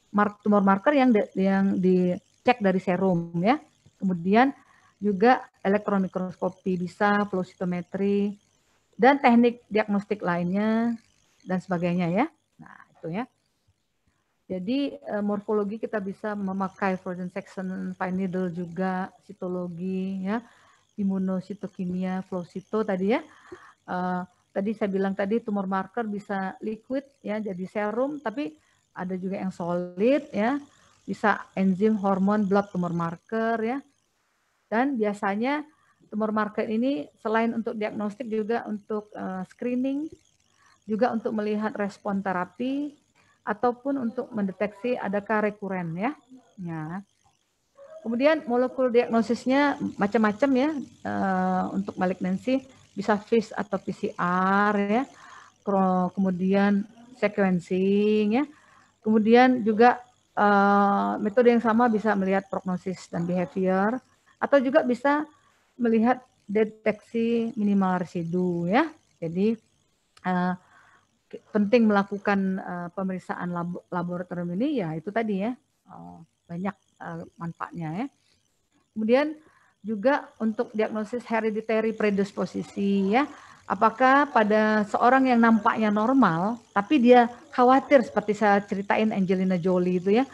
mark, tumor marker yang di, yang dicek dari serum ya. Kemudian juga elektron mikroskopi bisa, cytometry dan teknik diagnostik lainnya dan sebagainya ya. Nah, itu ya. Jadi eh, morfologi kita bisa memakai frozen section, fine needle juga, sitologi ya imunositokimia, flosito tadi ya. Uh, tadi saya bilang tadi tumor marker bisa liquid ya jadi serum tapi ada juga yang solid ya bisa enzim hormon blood tumor marker ya dan biasanya tumor marker ini selain untuk diagnostik juga untuk uh, screening juga untuk melihat respon terapi ataupun untuk mendeteksi adakah rekuren ya ya Kemudian molekul diagnosisnya macam-macam ya eh, untuk malignansi bisa FIS atau PCR ya. Kemudian sequencing ya. Kemudian juga eh, metode yang sama bisa melihat prognosis dan behavior atau juga bisa melihat deteksi minimal residu ya. Jadi eh, penting melakukan pemeriksaan laboratorium ini ya itu tadi ya. Uh, banyak Eh, manfaatnya ya. Kemudian juga untuk diagnosis hereditary predisposisi ya. Apakah pada seorang yang nampaknya normal tapi dia khawatir seperti saya ceritain Angelina Jolie itu ya.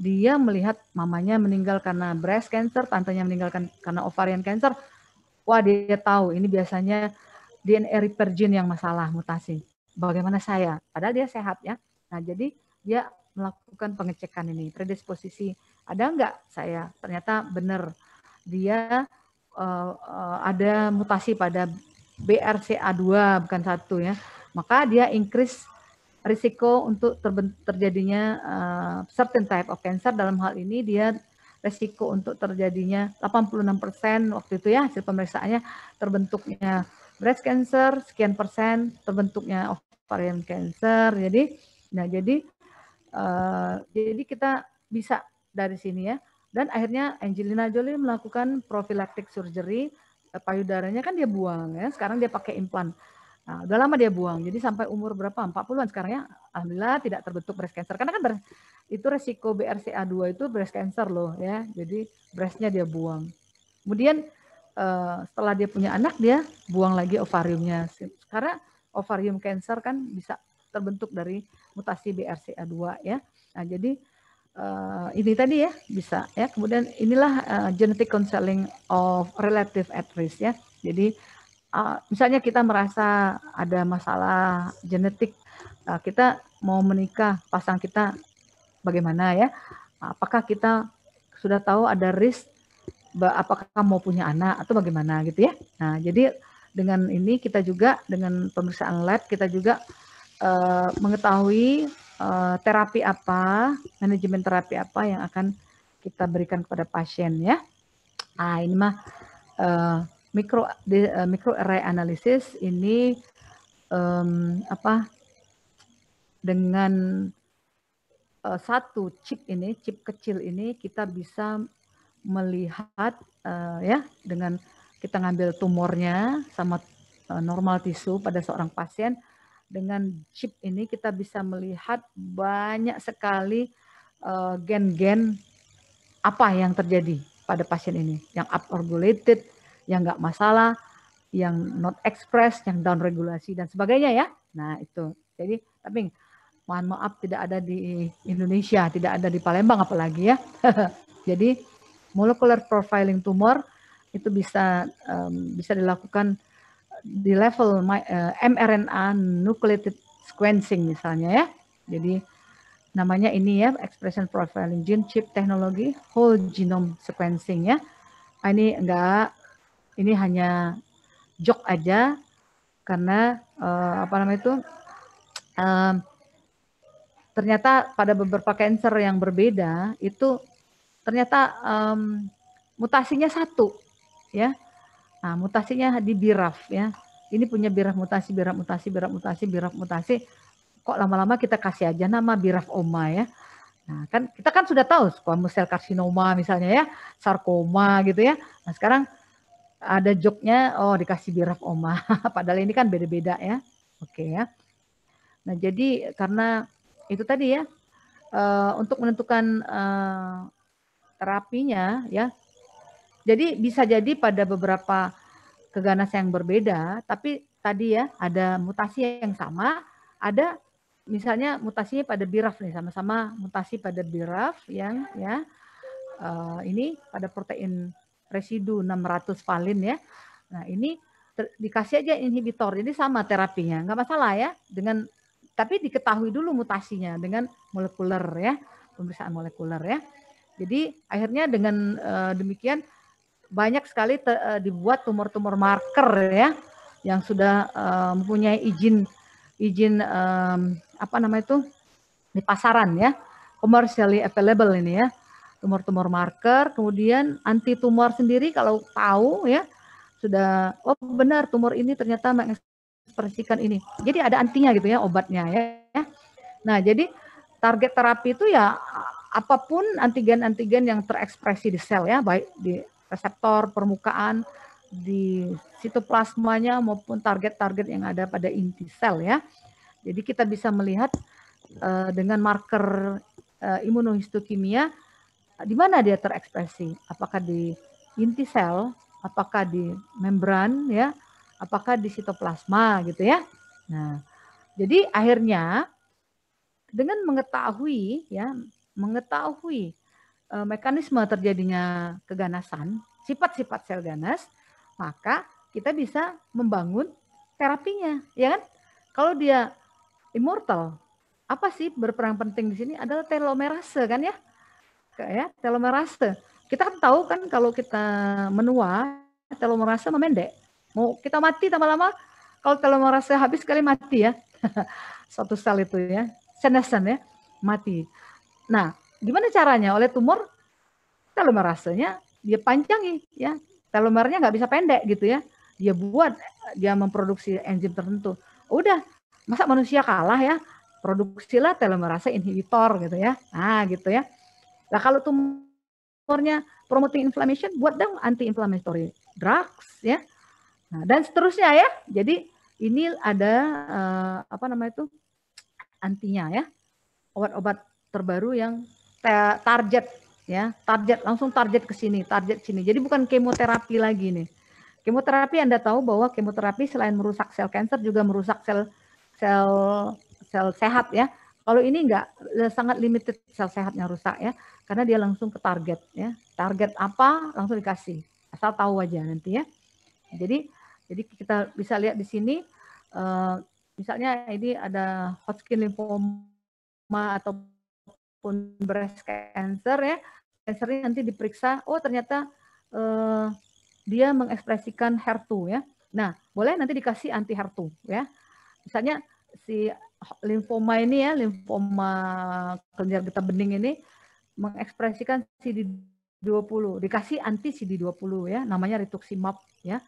Dia melihat mamanya meninggal karena breast cancer, tantenya meninggal kan-, karena ovarian cancer. Wah, dia tahu ini biasanya DNA repair gene yang masalah mutasi. Bagaimana saya? Padahal dia sehat ya. Nah, jadi dia melakukan pengecekan ini predisposisi ada enggak saya? Ternyata benar dia uh, uh, ada mutasi pada BRCA2 bukan satu ya. Maka dia increase risiko untuk terjadinya uh, certain type of cancer dalam hal ini dia resiko untuk terjadinya 86% waktu itu ya hasil pemeriksaannya terbentuknya breast cancer sekian persen terbentuknya ovarian cancer jadi nah jadi uh, jadi kita bisa dari sini ya. Dan akhirnya Angelina Jolie melakukan profilaktik surgery, eh, payudaranya kan dia buang ya, sekarang dia pakai implan. Nah, udah lama dia buang, jadi sampai umur berapa? 40-an sekarang ya, alhamdulillah tidak terbentuk breast cancer. Karena kan ber, itu resiko BRCA2 itu breast cancer loh ya, jadi breastnya dia buang. Kemudian eh, setelah dia punya anak, dia buang lagi ovariumnya. Karena ovarium cancer kan bisa terbentuk dari mutasi BRCA2 ya. Nah, jadi uh, ini tadi ya bisa ya kemudian inilah uh, genetic counseling of relative at risk ya jadi uh, misalnya kita merasa ada masalah genetik uh, kita mau menikah pasang kita bagaimana ya apakah kita sudah tahu ada risk apakah mau punya anak atau bagaimana gitu ya nah jadi dengan ini kita juga dengan pemeriksaan lab kita juga uh, mengetahui uh, terapi apa, manajemen terapi apa yang akan kita berikan kepada pasien ya. Ah ini mah uh, mikro uh, array analisis ini um, apa dengan uh, satu chip ini chip kecil ini kita bisa melihat uh, ya dengan kita ngambil tumornya sama normal tisu pada seorang pasien dengan chip ini kita bisa melihat banyak sekali eh, gen-gen uh, apa yang terjadi pada pasien ini, yang upregulated, yang nggak masalah, yang not express, yang down regulasi dan sebagainya ya. Nah itu. Jadi tapi mohon maaf tidak ada di Indonesia, tidak ada di Palembang apalagi ya. Jadi molecular profiling tumor itu bisa um, bisa dilakukan di level uh, mRNA nucleated sequencing misalnya ya. Jadi namanya ini ya expression profiling gene chip technology whole genome sequencing ya. Ah, ini enggak ini hanya jok aja karena uh, apa namanya itu uh, ternyata pada beberapa cancer yang berbeda itu ternyata um, mutasinya satu ya Nah, mutasinya di biraf ya. Ini punya biraf mutasi, biraf mutasi, biraf mutasi, biraf mutasi. Kok lama-lama kita kasih aja nama biraf oma ya. Nah, kan kita kan sudah tahu squamous cell carcinoma misalnya ya, sarkoma gitu ya. Nah, sekarang ada joknya oh dikasih biraf oma. Padahal ini kan beda-beda ya. Oke ya. Nah, jadi karena itu tadi ya, uh, untuk menentukan uh, terapinya ya jadi bisa jadi pada beberapa keganas yang berbeda, tapi tadi ya ada mutasi yang sama, ada misalnya mutasinya pada biraf nih sama-sama mutasi pada biraf yang ya uh, ini pada protein residu 600 valin ya. Nah ini dikasih aja inhibitor, ini sama terapinya, nggak masalah ya. Dengan tapi diketahui dulu mutasinya dengan molekuler ya, pemeriksaan molekuler ya. Jadi akhirnya dengan uh, demikian banyak sekali te, uh, dibuat tumor-tumor marker ya yang sudah uh, mempunyai izin izin um, apa namanya itu di pasaran ya commercially available ini ya tumor-tumor marker kemudian anti tumor sendiri kalau tahu ya sudah oh benar tumor ini ternyata mengekspresikan ini jadi ada antinya gitu ya obatnya ya nah jadi target terapi itu ya apapun antigen-antigen yang terekspresi di sel ya baik di reseptor permukaan di sitoplasmanya maupun target-target yang ada pada inti sel ya. Jadi kita bisa melihat uh, dengan marker uh, eh, imunohistokimia di mana dia terekspresi, apakah di inti sel, apakah di membran ya, apakah di sitoplasma gitu ya. Nah, jadi akhirnya dengan mengetahui ya, mengetahui Eh, mekanisme terjadinya keganasan, sifat-sifat sel ganas, maka kita bisa membangun terapinya, ya kan? Kalau dia immortal, apa sih berperan penting di sini adalah telomerase kan ya? Ya, telomerase. Kita kan tahu kan kalau kita menua, telomerase memendek. Mau kita mati tambah lama kalau telomerase habis sekali mati ya. satu sel itu ya, senesan ya, mati. Nah, Gimana caranya? Oleh tumor telomer rasanya dia panjangi ya. Telomernya nggak bisa pendek gitu ya. Dia buat dia memproduksi enzim tertentu. Udah, masa manusia kalah ya? Produksilah telomerase inhibitor gitu ya. Nah, gitu ya. Nah, kalau tumornya promoting inflammation, buat dong anti-inflammatory drugs ya. Nah, dan seterusnya ya. Jadi ini ada uh, apa namanya itu antinya ya. Obat-obat terbaru yang Eh, target ya, target langsung target ke sini, target sini. Jadi bukan kemoterapi lagi nih. Kemoterapi Anda tahu bahwa kemoterapi selain merusak sel kanker juga merusak sel sel sel sehat ya. Kalau ini enggak eh, sangat limited sel sehatnya rusak ya, karena dia langsung ke target ya. Target apa langsung dikasih. Asal tahu aja nanti ya. Jadi jadi kita bisa lihat di sini eh, misalnya ini ada Hodgkin lymphoma atau ataupun breast cancer ya cancernya nanti diperiksa oh ternyata eh, dia mengekspresikan HER2 ya nah boleh nanti dikasih anti HER2 ya misalnya si limfoma ini ya limfoma kelenjar getah bening ini mengekspresikan CD20 dikasih anti CD20 ya namanya rituximab ya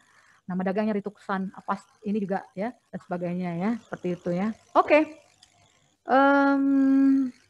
nama dagangnya rituxan apa ini juga ya dan sebagainya ya seperti itu ya oke okay. um,